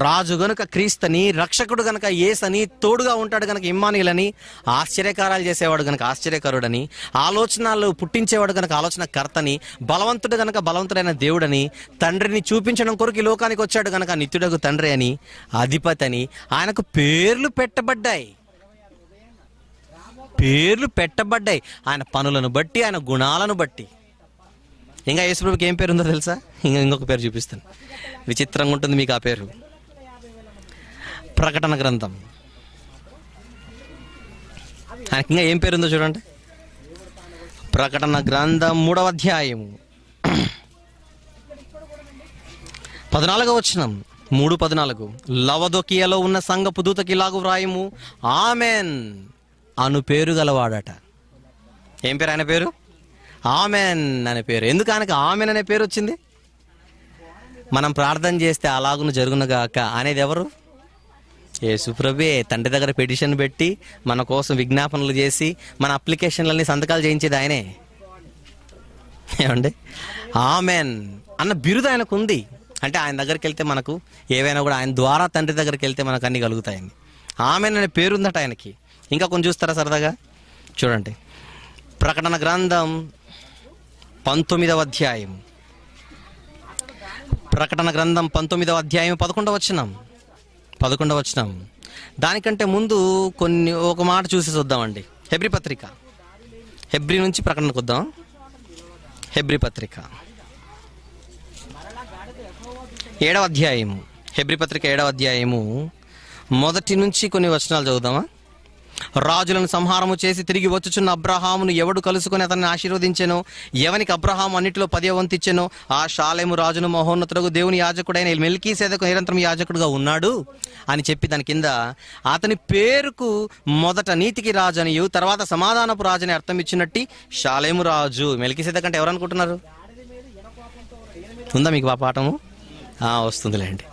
రాజు గనుక క్రీస్తని రక్షకుడు గనుక ఏసని తోడుగా ఉంటాడు గనక ఇమ్మానీలని ఆశ్చర్యకారాలు చేసేవాడు గనక ఆశ్చర్యకరుడని ఆలోచనలు పుట్టించేవాడు గనక ఆలోచన కర్తని బలవంతుడు గనక బలవంతుడైన దేవుడని తండ్రిని చూపించడం కొరకు ఈ లోకానికి వచ్చాడు గనక నిత్యుడకు తండ్రి అని అధిపతి అని ఆయనకు పేర్లు పెట్టబడ్డాయి పేర్లు పెట్టబడ్డాయి ఆయన పనులను బట్టి ఆయన గుణాలను బట్టి ఇంకా యేసుప్రభుకి ఏం పేరు ఉందో తెలుసా ఇంకా ఇంకొక పేరు చూపిస్తాను విచిత్రంగా ఉంటుంది మీకు ఆ పేరు ప్రకటన గ్రంథం ఆయనకి ఇంకా ఏం పేరుందో చూడండి ప్రకటన గ్రంథం మూడవ అధ్యాయము పద్నాలుగో వచ్చిన మూడు పద్నాలుగు లవదొకియలో ఉన్న సంఘ పుదూతకి ఇలాగు వ్రాయము ఆమెన్ అను పేరు గలవాడట ఏం పేరు ఆయన పేరు ఆమెన్ అనే పేరు ఎందుకు ఆయనకు ఆమెన్ అనే పేరు వచ్చింది మనం ప్రార్థన చేస్తే అలాగును జరుగునుగాక అనేది ఎవరు ఏ సుప్రభే తండ్రి దగ్గర పిటిషన్ పెట్టి మన కోసం విజ్ఞాపనలు చేసి మన అప్లికేషన్లన్నీ సంతకాలు చేయించేది ఆయనే ఏమండి ఆమెన్ అన్న బిరుదు ఆయనకు ఉంది అంటే ఆయన దగ్గరికి వెళ్తే మనకు ఏవైనా కూడా ఆయన ద్వారా తండ్రి దగ్గరికి వెళ్తే మనకు అన్ని కలుగుతాయండి ఆమెన్ అనే పేరు ఆయనకి ఇంకా కొంచెం చూస్తారా సరదాగా చూడండి ప్రకటన గ్రంథం పంతొమ్మిదవ అధ్యాయం ప్రకటన గ్రంథం పంతొమ్మిదవ అధ్యాయం పదకొండవ వచ్చినాం పదకొండవ వచ్చినం దానికంటే ముందు కొన్ని ఒక మాట చూసి చూద్దామండి హెబ్రి పత్రిక హెబ్రి నుంచి ప్రకటనకు వద్దాం హెబ్రి పత్రిక ఏడవ అధ్యాయము హెబ్రి పత్రిక ఏడవ అధ్యాయము మొదటి నుంచి కొన్ని వచనాలు చదువుదామా రాజులను సంహారము చేసి తిరిగి వచ్చుచున్న అబ్రహామును ఎవడు కలుసుకుని అతన్ని ఆశీర్వదించెను ఎవనికి అబ్రహాం అన్నింటిలో పదే ఆ షాలేము రాజును మహోన్నతులకు దేవుని యాజకుడైన మెల్కీ సేదకు నిరంతరం యాజకుడుగా ఉన్నాడు అని చెప్పి దాని కింద అతని పేరుకు మొదట నీతికి రాజు అనియు తర్వాత సమాధానపు రాజు అని అర్థం ఇచ్చినట్టి షాలేము రాజు మెల్కీ సేదక్ అంటే ఎవరనుకుంటున్నారు ఉందా మీకు ఆ పాఠము వస్తుందిలేండి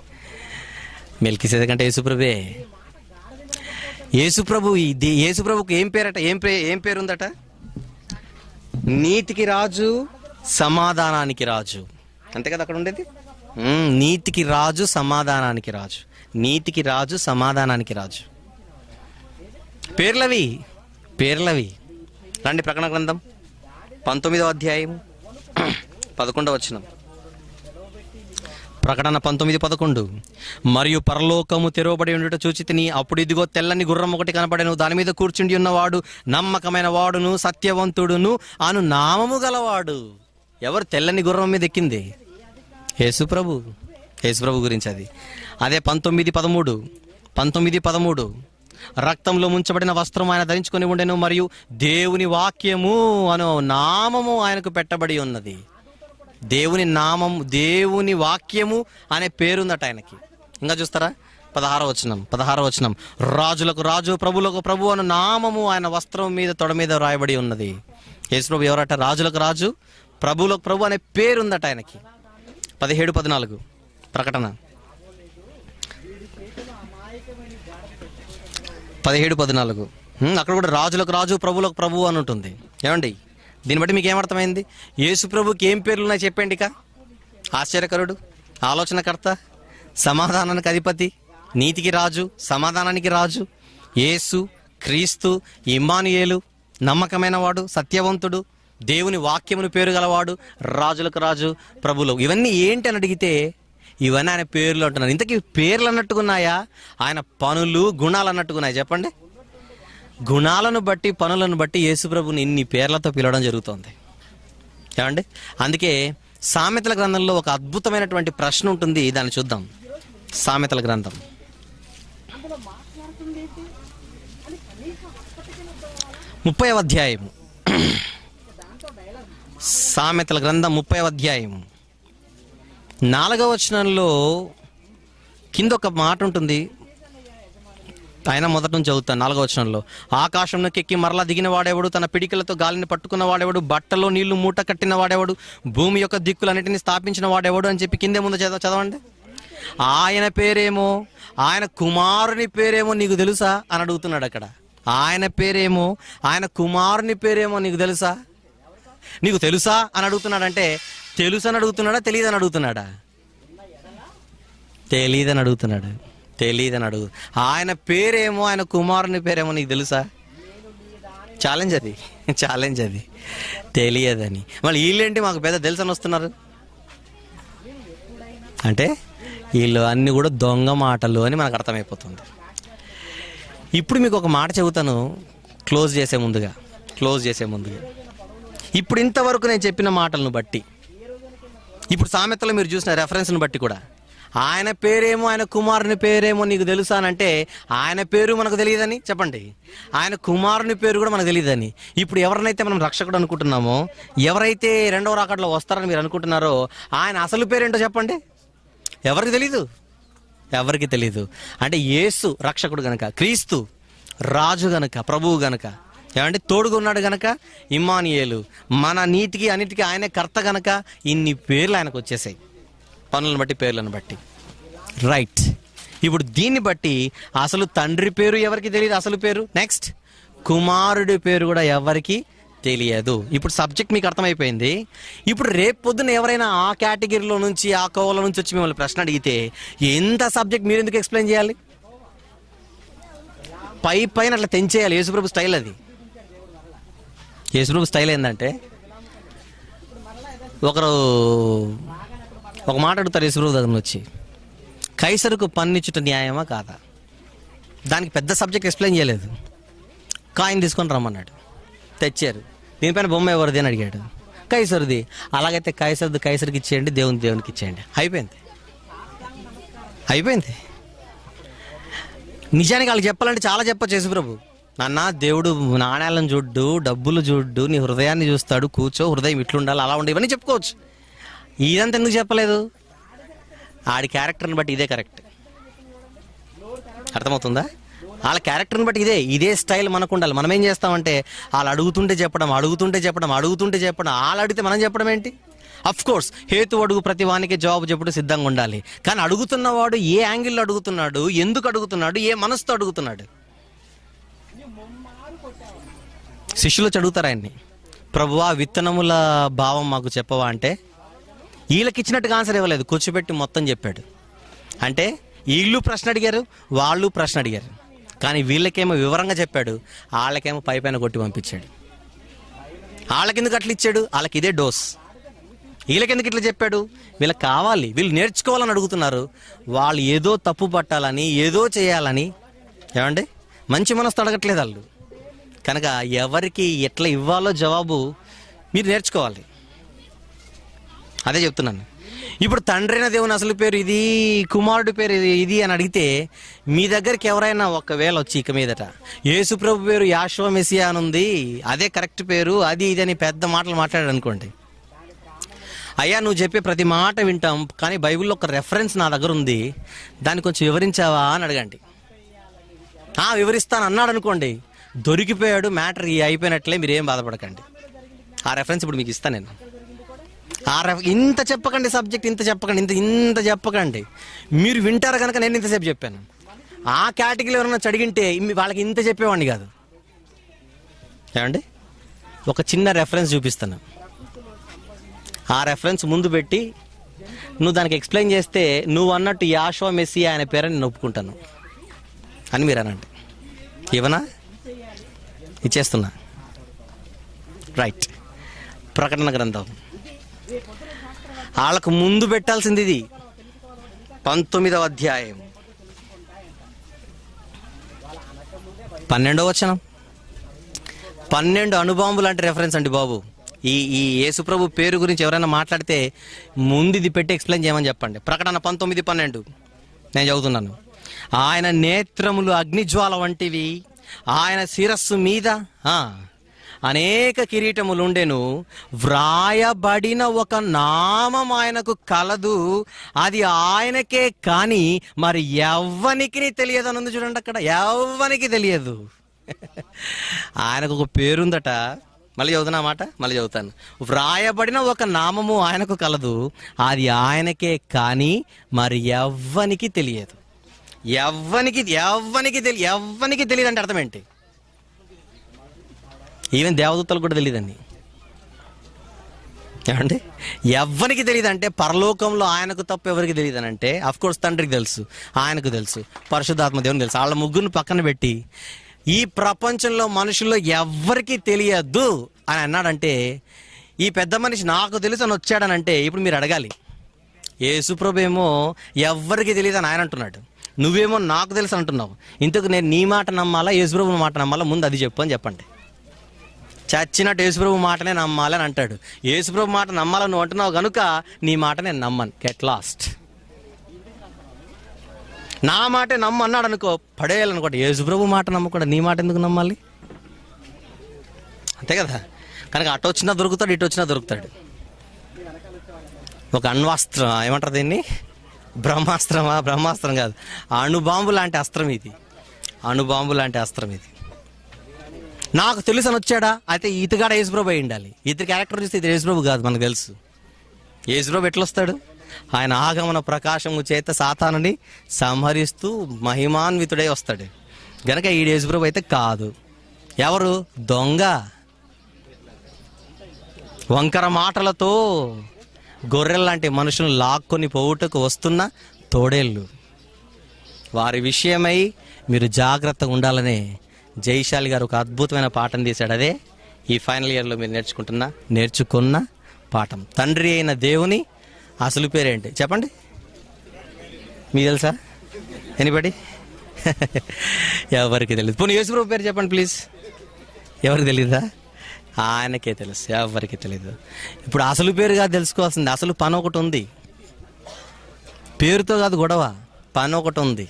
అంటే యేసుప్రభే యేసుప్రభు ఇది యేసుప్రభుకి ఏం పేరట ఏం పే ఏం పేరుందట నీతికి రాజు సమాధానానికి రాజు అంతే కదా అక్కడ ఉండేది నీతికి రాజు సమాధానానికి రాజు నీతికి రాజు సమాధానానికి రాజు పేర్లవి పేర్లవి రండి ప్రకటన గ్రంథం పంతొమ్మిదవ అధ్యాయం పదకొండవ వచ్చినాం ప్రకటన పంతొమ్మిది పదకొండు మరియు పరలోకము తెరవబడి ఉండుట చూచితిని అప్పుడు ఇదిగో తెల్లని గుర్రం ఒకటి కనపడను దాని మీద కూర్చుండి ఉన్నవాడు నమ్మకమైన వాడును సత్యవంతుడును అను నామము గలవాడు ఎవరు తెల్లని గుర్రం మీద ఎక్కింది యేసుప్రభు యేసుప్రభు గురించి అది అదే పంతొమ్మిది పదమూడు పంతొమ్మిది పదమూడు రక్తంలో ముంచబడిన వస్త్రం ఆయన ధరించుకొని ఉండెను మరియు దేవుని వాక్యము అను నామము ఆయనకు పెట్టబడి ఉన్నది దేవుని నామం దేవుని వాక్యము అనే పేరుందట ఆయనకి ఇంకా చూస్తారా పదహార వచనం పదహార వచనం రాజులకు రాజు ప్రభులకు ప్రభు అను నామము ఆయన వస్త్రం మీద తొడ మీద రాయబడి ఉన్నది యేసుప్రభు ఎవరట రాజులకు రాజు ప్రభులకు ప్రభు అనే పేరుందట ఆయనకి పదిహేడు పద్నాలుగు ప్రకటన పదిహేడు పద్నాలుగు అక్కడ కూడా రాజులకు రాజు ప్రభులకు ప్రభు అని ఉంటుంది ఏమండి దీన్ని బట్టి మీకు ఏమర్థమైంది ప్రభుకి ఏం పేర్లు ఉన్నాయి చెప్పండి ఇక ఆశ్చర్యకరుడు ఆలోచనకర్త సమాధానానికి అధిపతి నీతికి రాజు సమాధానానికి రాజు యేసు క్రీస్తు ఇమ్మానుయేలు నమ్మకమైన వాడు సత్యవంతుడు దేవుని వాక్యమును పేరు గలవాడు రాజులకు రాజు ప్రభులు ఇవన్నీ ఏంటి అని అడిగితే ఇవన్నీ ఆయన పేర్లు అంటున్నారు ఇంతకీ పేర్లు అన్నట్టుకున్నాయా ఆయన పనులు గుణాలు అన్నట్టుకున్నాయి చెప్పండి గుణాలను బట్టి పనులను బట్టి యేసుప్రభుని ఇన్ని పేర్లతో పిలవడం జరుగుతుంది ఏమండి అందుకే సామెతల గ్రంథంలో ఒక అద్భుతమైనటువంటి ప్రశ్న ఉంటుంది దాన్ని చూద్దాం సామెతల గ్రంథం ముప్పై అధ్యాయం సామెతల గ్రంథం ముప్పై అధ్యాయం నాలుగవ వచనంలో కింద ఒక మాట ఉంటుంది ఆయన మొదటి నుంచి చదువుతాను నాలుగో వచనంలో ఆకాశంలోకి ఎక్కి మరలా దిగిన వాడేవాడు తన పిడికలతో గాలిని పట్టుకున్న వాడేవాడు బట్టలో నీళ్లు మూట కట్టిన వాడేవాడు భూమి యొక్క దిక్కులన్నింటినీ స్థాపించిన వాడేవాడు అని చెప్పి కిందే ముందు చదవ చదవండి ఆయన పేరేమో ఆయన కుమారుని పేరేమో నీకు తెలుసా అని అడుగుతున్నాడు అక్కడ ఆయన పేరేమో ఆయన కుమారుని పేరేమో నీకు తెలుసా నీకు తెలుసా అని అడుగుతున్నాడంటే తెలుసు అని అడుగుతున్నాడా తెలియదని అడుగుతున్నాడా తెలియదని అడుగుతున్నాడు అని అడుగు ఆయన పేరేమో ఆయన కుమారుని పేరేమో నీకు తెలుసా ఛాలెంజ్ అది ఛాలెంజ్ అది తెలియదని మళ్ళీ వీళ్ళేంటి మాకు పెద్ద తెలుసని వస్తున్నారు అంటే వీళ్ళు అన్నీ కూడా దొంగ మాటలు అని మనకు అర్థమైపోతుంది ఇప్పుడు మీకు ఒక మాట చెబుతాను క్లోజ్ చేసే ముందుగా క్లోజ్ చేసే ముందుగా ఇప్పుడు ఇంతవరకు నేను చెప్పిన మాటలను బట్టి ఇప్పుడు సామెతలు మీరు చూసిన రెఫరెన్స్ని బట్టి కూడా ఆయన పేరేమో ఆయన కుమారుని పేరేమో నీకు తెలుసా అంటే ఆయన పేరు మనకు తెలియదని చెప్పండి ఆయన కుమారుని పేరు కూడా మనకు తెలియదని ఇప్పుడు ఎవరినైతే మనం రక్షకుడు అనుకుంటున్నామో ఎవరైతే రెండవ రాకట్లో వస్తారని మీరు అనుకుంటున్నారో ఆయన అసలు పేరేంటో చెప్పండి ఎవరికి తెలీదు ఎవరికి తెలీదు అంటే యేసు రక్షకుడు గనక క్రీస్తు రాజు గనక ప్రభువు గనక ఏమంటే తోడుగా ఉన్నాడు గనక ఇమ్మానియేలు మన నీటికి అన్నిటికీ ఆయనే కర్త గనక ఇన్ని పేర్లు ఆయనకు వచ్చేసాయి పనులను బట్టి పేర్లను బట్టి రైట్ ఇప్పుడు దీన్ని బట్టి అసలు తండ్రి పేరు ఎవరికి తెలియదు అసలు పేరు నెక్స్ట్ కుమారుడి పేరు కూడా ఎవరికి తెలియదు ఇప్పుడు సబ్జెక్ట్ మీకు అర్థమైపోయింది ఇప్పుడు రేపు పొద్దున ఎవరైనా ఆ కేటగిరీలో నుంచి ఆ కోవల నుంచి వచ్చి మిమ్మల్ని ప్రశ్న అడిగితే ఎంత సబ్జెక్ట్ మీరు ఎందుకు ఎక్స్ప్లెయిన్ చేయాలి పై పైన అట్లా తెంచేయాలి యేసుప్రభు స్టైల్ అది యేసుప్రభు స్టైల్ ఏంటంటే ఒకరు ఒక మాట అడుగుతారు యేసుప్రభు దగ్గర వచ్చి కైసరుకు పన్నిచ్చుట న్యాయమా కాదా దానికి పెద్ద సబ్జెక్ట్ ఎక్స్ప్లెయిన్ చేయలేదు కాయిన్ తీసుకొని రమ్మన్నాడు తెచ్చారు దీనిపైన బొమ్మ ఎవరిది అని అడిగాడు కైసరుది అలాగైతే కైసరుది కైసరికి ఇచ్చేయండి దేవుని దేవునికి ఇచ్చేయండి అయిపోయింది అయిపోయింది నిజానికి వాళ్ళు చెప్పాలంటే చాలా చెప్పచ్చు యేసుప్రభు నాన్న దేవుడు నాణ్యాలను చూడ్డు డబ్బులు చూడ్డు నీ హృదయాన్ని చూస్తాడు కూర్చో హృదయం ఇట్లుండాలి అలా ఉండే ఇవన్నీ చెప్పుకోవచ్చు ఇదంతా ఎందుకు చెప్పలేదు ఆడి క్యారెక్టర్ని బట్టి ఇదే కరెక్ట్ అర్థమవుతుందా వాళ్ళ క్యారెక్టర్ని బట్టి ఇదే ఇదే స్టైల్ మనకు ఉండాలి మనం ఏం చేస్తామంటే వాళ్ళు అడుగుతుంటే చెప్పడం అడుగుతుంటే చెప్పడం అడుగుతుంటే చెప్పడం వాళ్ళు అడిగితే మనం చెప్పడం ఏంటి అఫ్ కోర్స్ హేతు అడుగు ప్రతి వానికి జవాబు చెప్పుడు సిద్ధంగా ఉండాలి కానీ అడుగుతున్నవాడు ఏ యాంగిల్లో అడుగుతున్నాడు ఎందుకు అడుగుతున్నాడు ఏ మనసుతో అడుగుతున్నాడు శిష్యులు చదువుతారు ఆయన్ని ప్రభువా విత్తనముల భావం మాకు చెప్పవా అంటే వీళ్ళకి ఇచ్చినట్టుగా ఆన్సర్ ఇవ్వలేదు కూర్చోబెట్టి మొత్తం చెప్పాడు అంటే వీళ్ళు ప్రశ్న అడిగారు వాళ్ళు ప్రశ్న అడిగారు కానీ వీళ్ళకేమో వివరంగా చెప్పాడు వాళ్ళకేమో పై పైన కొట్టి పంపించాడు వాళ్ళకెందుకు అట్లా ఇచ్చాడు వాళ్ళకి ఇదే డోస్ వీళ్ళకెందుకు ఇట్లా చెప్పాడు వీళ్ళకి కావాలి వీళ్ళు నేర్చుకోవాలని అడుగుతున్నారు వాళ్ళు ఏదో తప్పు పట్టాలని ఏదో చేయాలని ఏమండి మంచి మనసు అడగట్లేదు వాళ్ళు కనుక ఎవరికి ఎట్లా ఇవ్వాలో జవాబు మీరు నేర్చుకోవాలి అదే చెప్తున్నాను ఇప్పుడు తండ్రైన దేవుని అసలు పేరు ఇది కుమారుడు పేరు ఇది అని అడిగితే మీ దగ్గరికి ఎవరైనా ఒకవేళ వచ్చి ఇక మీదట ప్రభు పేరు యాశ్వ మెసియా అని ఉంది అదే కరెక్ట్ పేరు అది ఇది అని పెద్ద మాటలు మాట్లాడనుకోండి అనుకోండి అయ్యా నువ్వు చెప్పే ప్రతి మాట వింటాం కానీ బైబిల్లో ఒక రెఫరెన్స్ నా దగ్గర ఉంది దాన్ని కొంచెం వివరించావా అని అడగండి వివరిస్తాను అన్నాడు అనుకోండి దొరికిపోయాడు మ్యాటర్ అయిపోయినట్లే మీరేం బాధపడకండి ఆ రెఫరెన్స్ ఇప్పుడు మీకు ఇస్తాను నేను ఆర్ఎఫ్ ఇంత చెప్పకండి సబ్జెక్ట్ ఇంత చెప్పకండి ఇంత ఇంత చెప్పకండి మీరు వింటారు కనుక నేను ఇంతసేపు చెప్పాను ఆ కేటగిరీలో ఎవరన్నా చడిగింటే వాళ్ళకి ఇంత చెప్పేవాడిని కాదు ఏమండి ఒక చిన్న రెఫరెన్స్ చూపిస్తాను ఆ రెఫరెన్స్ ముందు పెట్టి నువ్వు దానికి ఎక్స్ప్లెయిన్ చేస్తే నువ్వు అన్నట్టు యాషో మెస్సి అనే పేరని నేను ఒప్పుకుంటాను అని మీరు అనండి ఇవనా ఇచ్చేస్తున్నా రైట్ ప్రకటన గ్రంథం వాళ్ళకు ముందు పెట్టాల్సింది ఇది పంతొమ్మిదవ అధ్యాయం పన్నెండవ వచనం పన్నెండు అణుబాంబు లాంటి రెఫరెన్స్ అండి బాబు ఈ ఈ యేసుప్రభు పేరు గురించి ఎవరైనా మాట్లాడితే ముందు ఇది పెట్టి ఎక్స్ప్లెయిన్ చేయమని చెప్పండి ప్రకటన పంతొమ్మిది పన్నెండు నేను చదువుతున్నాను ఆయన నేత్రములు అగ్నిజ్వాల వంటివి ఆయన శిరస్సు మీద అనేక కిరీటములుండెను వ్రాయబడిన ఒక నామం ఆయనకు కలదు అది ఆయనకే కానీ మరి ఎవ్వనికి తెలియదు అని ఉంది చూడండి అక్కడ ఎవ్వనికి తెలియదు ఆయనకు ఒక పేరుందట మళ్ళీ చదువుతున్నా మాట మళ్ళీ చదువుతాను వ్రాయబడిన ఒక నామము ఆయనకు కలదు అది ఆయనకే కానీ మరి ఎవ్వనికి తెలియదు ఎవ్వనికి ఎవ్వనికి తెలియ ఎవ్వనికి తెలియదు అంటే అర్థం ఏంటి ఈవెన్ దేవదూతలు కూడా తెలియదండి ఏమండి ఎవరికి తెలియదంటే పరలోకంలో ఆయనకు తప్ప ఎవరికి తెలియదనంటే కోర్స్ తండ్రికి తెలుసు ఆయనకు తెలుసు పరిశుద్ధాత్మ దేవుని తెలుసు వాళ్ళ ముగ్గురిని పక్కన పెట్టి ఈ ప్రపంచంలో మనుషుల్లో ఎవరికి తెలియద్దు అని అన్నాడంటే ఈ పెద్ద మనిషి నాకు తెలుసు అని వచ్చాడనంటే ఇప్పుడు మీరు అడగాలి యేసుప్రభు ఏమో ఎవరికి తెలియదు అని ఆయన అంటున్నాడు నువ్వేమో నాకు తెలుసు అంటున్నావు ఇంతకు నేను నీ మాట నమ్మాలా యేసుప్రభు మాట నమ్మాలా ముందు అది చెప్పు అని చెప్పండి చచ్చినట్టు యేసుప్రభు మాటనే నమ్మాలని అంటాడు యేసుప్రభు మాట నమ్మాలని అంటున్నావు కనుక నీ మాట నేను నమ్మను గెట్ లాస్ట్ నా మాటే నమ్మన్నాడు అనుకో పడేయాలనుకోండి యేసుప్రభు మాట నమ్మకుండా నీ మాట ఎందుకు నమ్మాలి అంతే కదా కనుక అటు వచ్చినా దొరుకుతాడు ఇటు వచ్చినా దొరుకుతాడు ఒక అణ్వాస్త్రం ఏమంటారు దీన్ని బ్రహ్మాస్త్రమా బ్రహ్మాస్త్రం కాదు అణుబాంబు లాంటి అస్త్రం ఇది అణుబాంబు లాంటి అస్త్రం ఇది నాకు తెలుసు అని వచ్చాడా అయితే ఇతగాడ యేసుప్రభు అయి ఉండాలి ఇతని క్యారెక్టర్ చూస్తే ఇది యేసుప్రభు కాదు మనకు తెలుసు యేసుప్రభు ఎట్లొస్తాడు ఆయన ఆగమన ప్రకాశము చేత సాతానుని సంహరిస్తూ మహిమాన్వితుడై వస్తాడు గనక ఈ యేసుప్రభు అయితే కాదు ఎవరు దొంగ వంకర మాటలతో గొర్రెల్లాంటి మనుషులు లాక్కొని పోవుటకు వస్తున్న తోడేళ్ళు వారి విషయమై మీరు జాగ్రత్తగా ఉండాలనే జైశాలి గారు ఒక అద్భుతమైన పాఠం తీశాడు అదే ఈ ఫైనల్ ఇయర్లో మీరు నేర్చుకుంటున్న నేర్చుకున్న పాఠం తండ్రి అయిన దేవుని అసలు పేరేంటి చెప్పండి మీకు తెలుసా ఎనిబడి ఎవరికి తెలియదు పోనీ యేసుప్రభు పేరు చెప్పండి ప్లీజ్ ఎవరికి తెలియదా ఆయనకే తెలుసు ఎవరికి తెలియదు ఇప్పుడు అసలు పేరుగా తెలుసుకోవాల్సింది అసలు పని ఒకటి ఉంది పేరుతో కాదు గొడవ పని ఒకటి ఉంది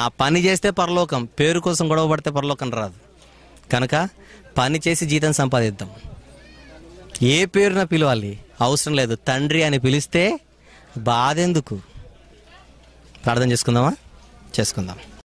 ఆ పని చేస్తే పరలోకం పేరు కోసం గొడవ పడితే పరలోకం రాదు కనుక పని చేసి జీతం సంపాదిద్దాం ఏ పేరున పిలవాలి అవసరం లేదు తండ్రి అని పిలిస్తే బాధెందుకు ప్రార్థన చేసుకుందామా చేసుకుందాం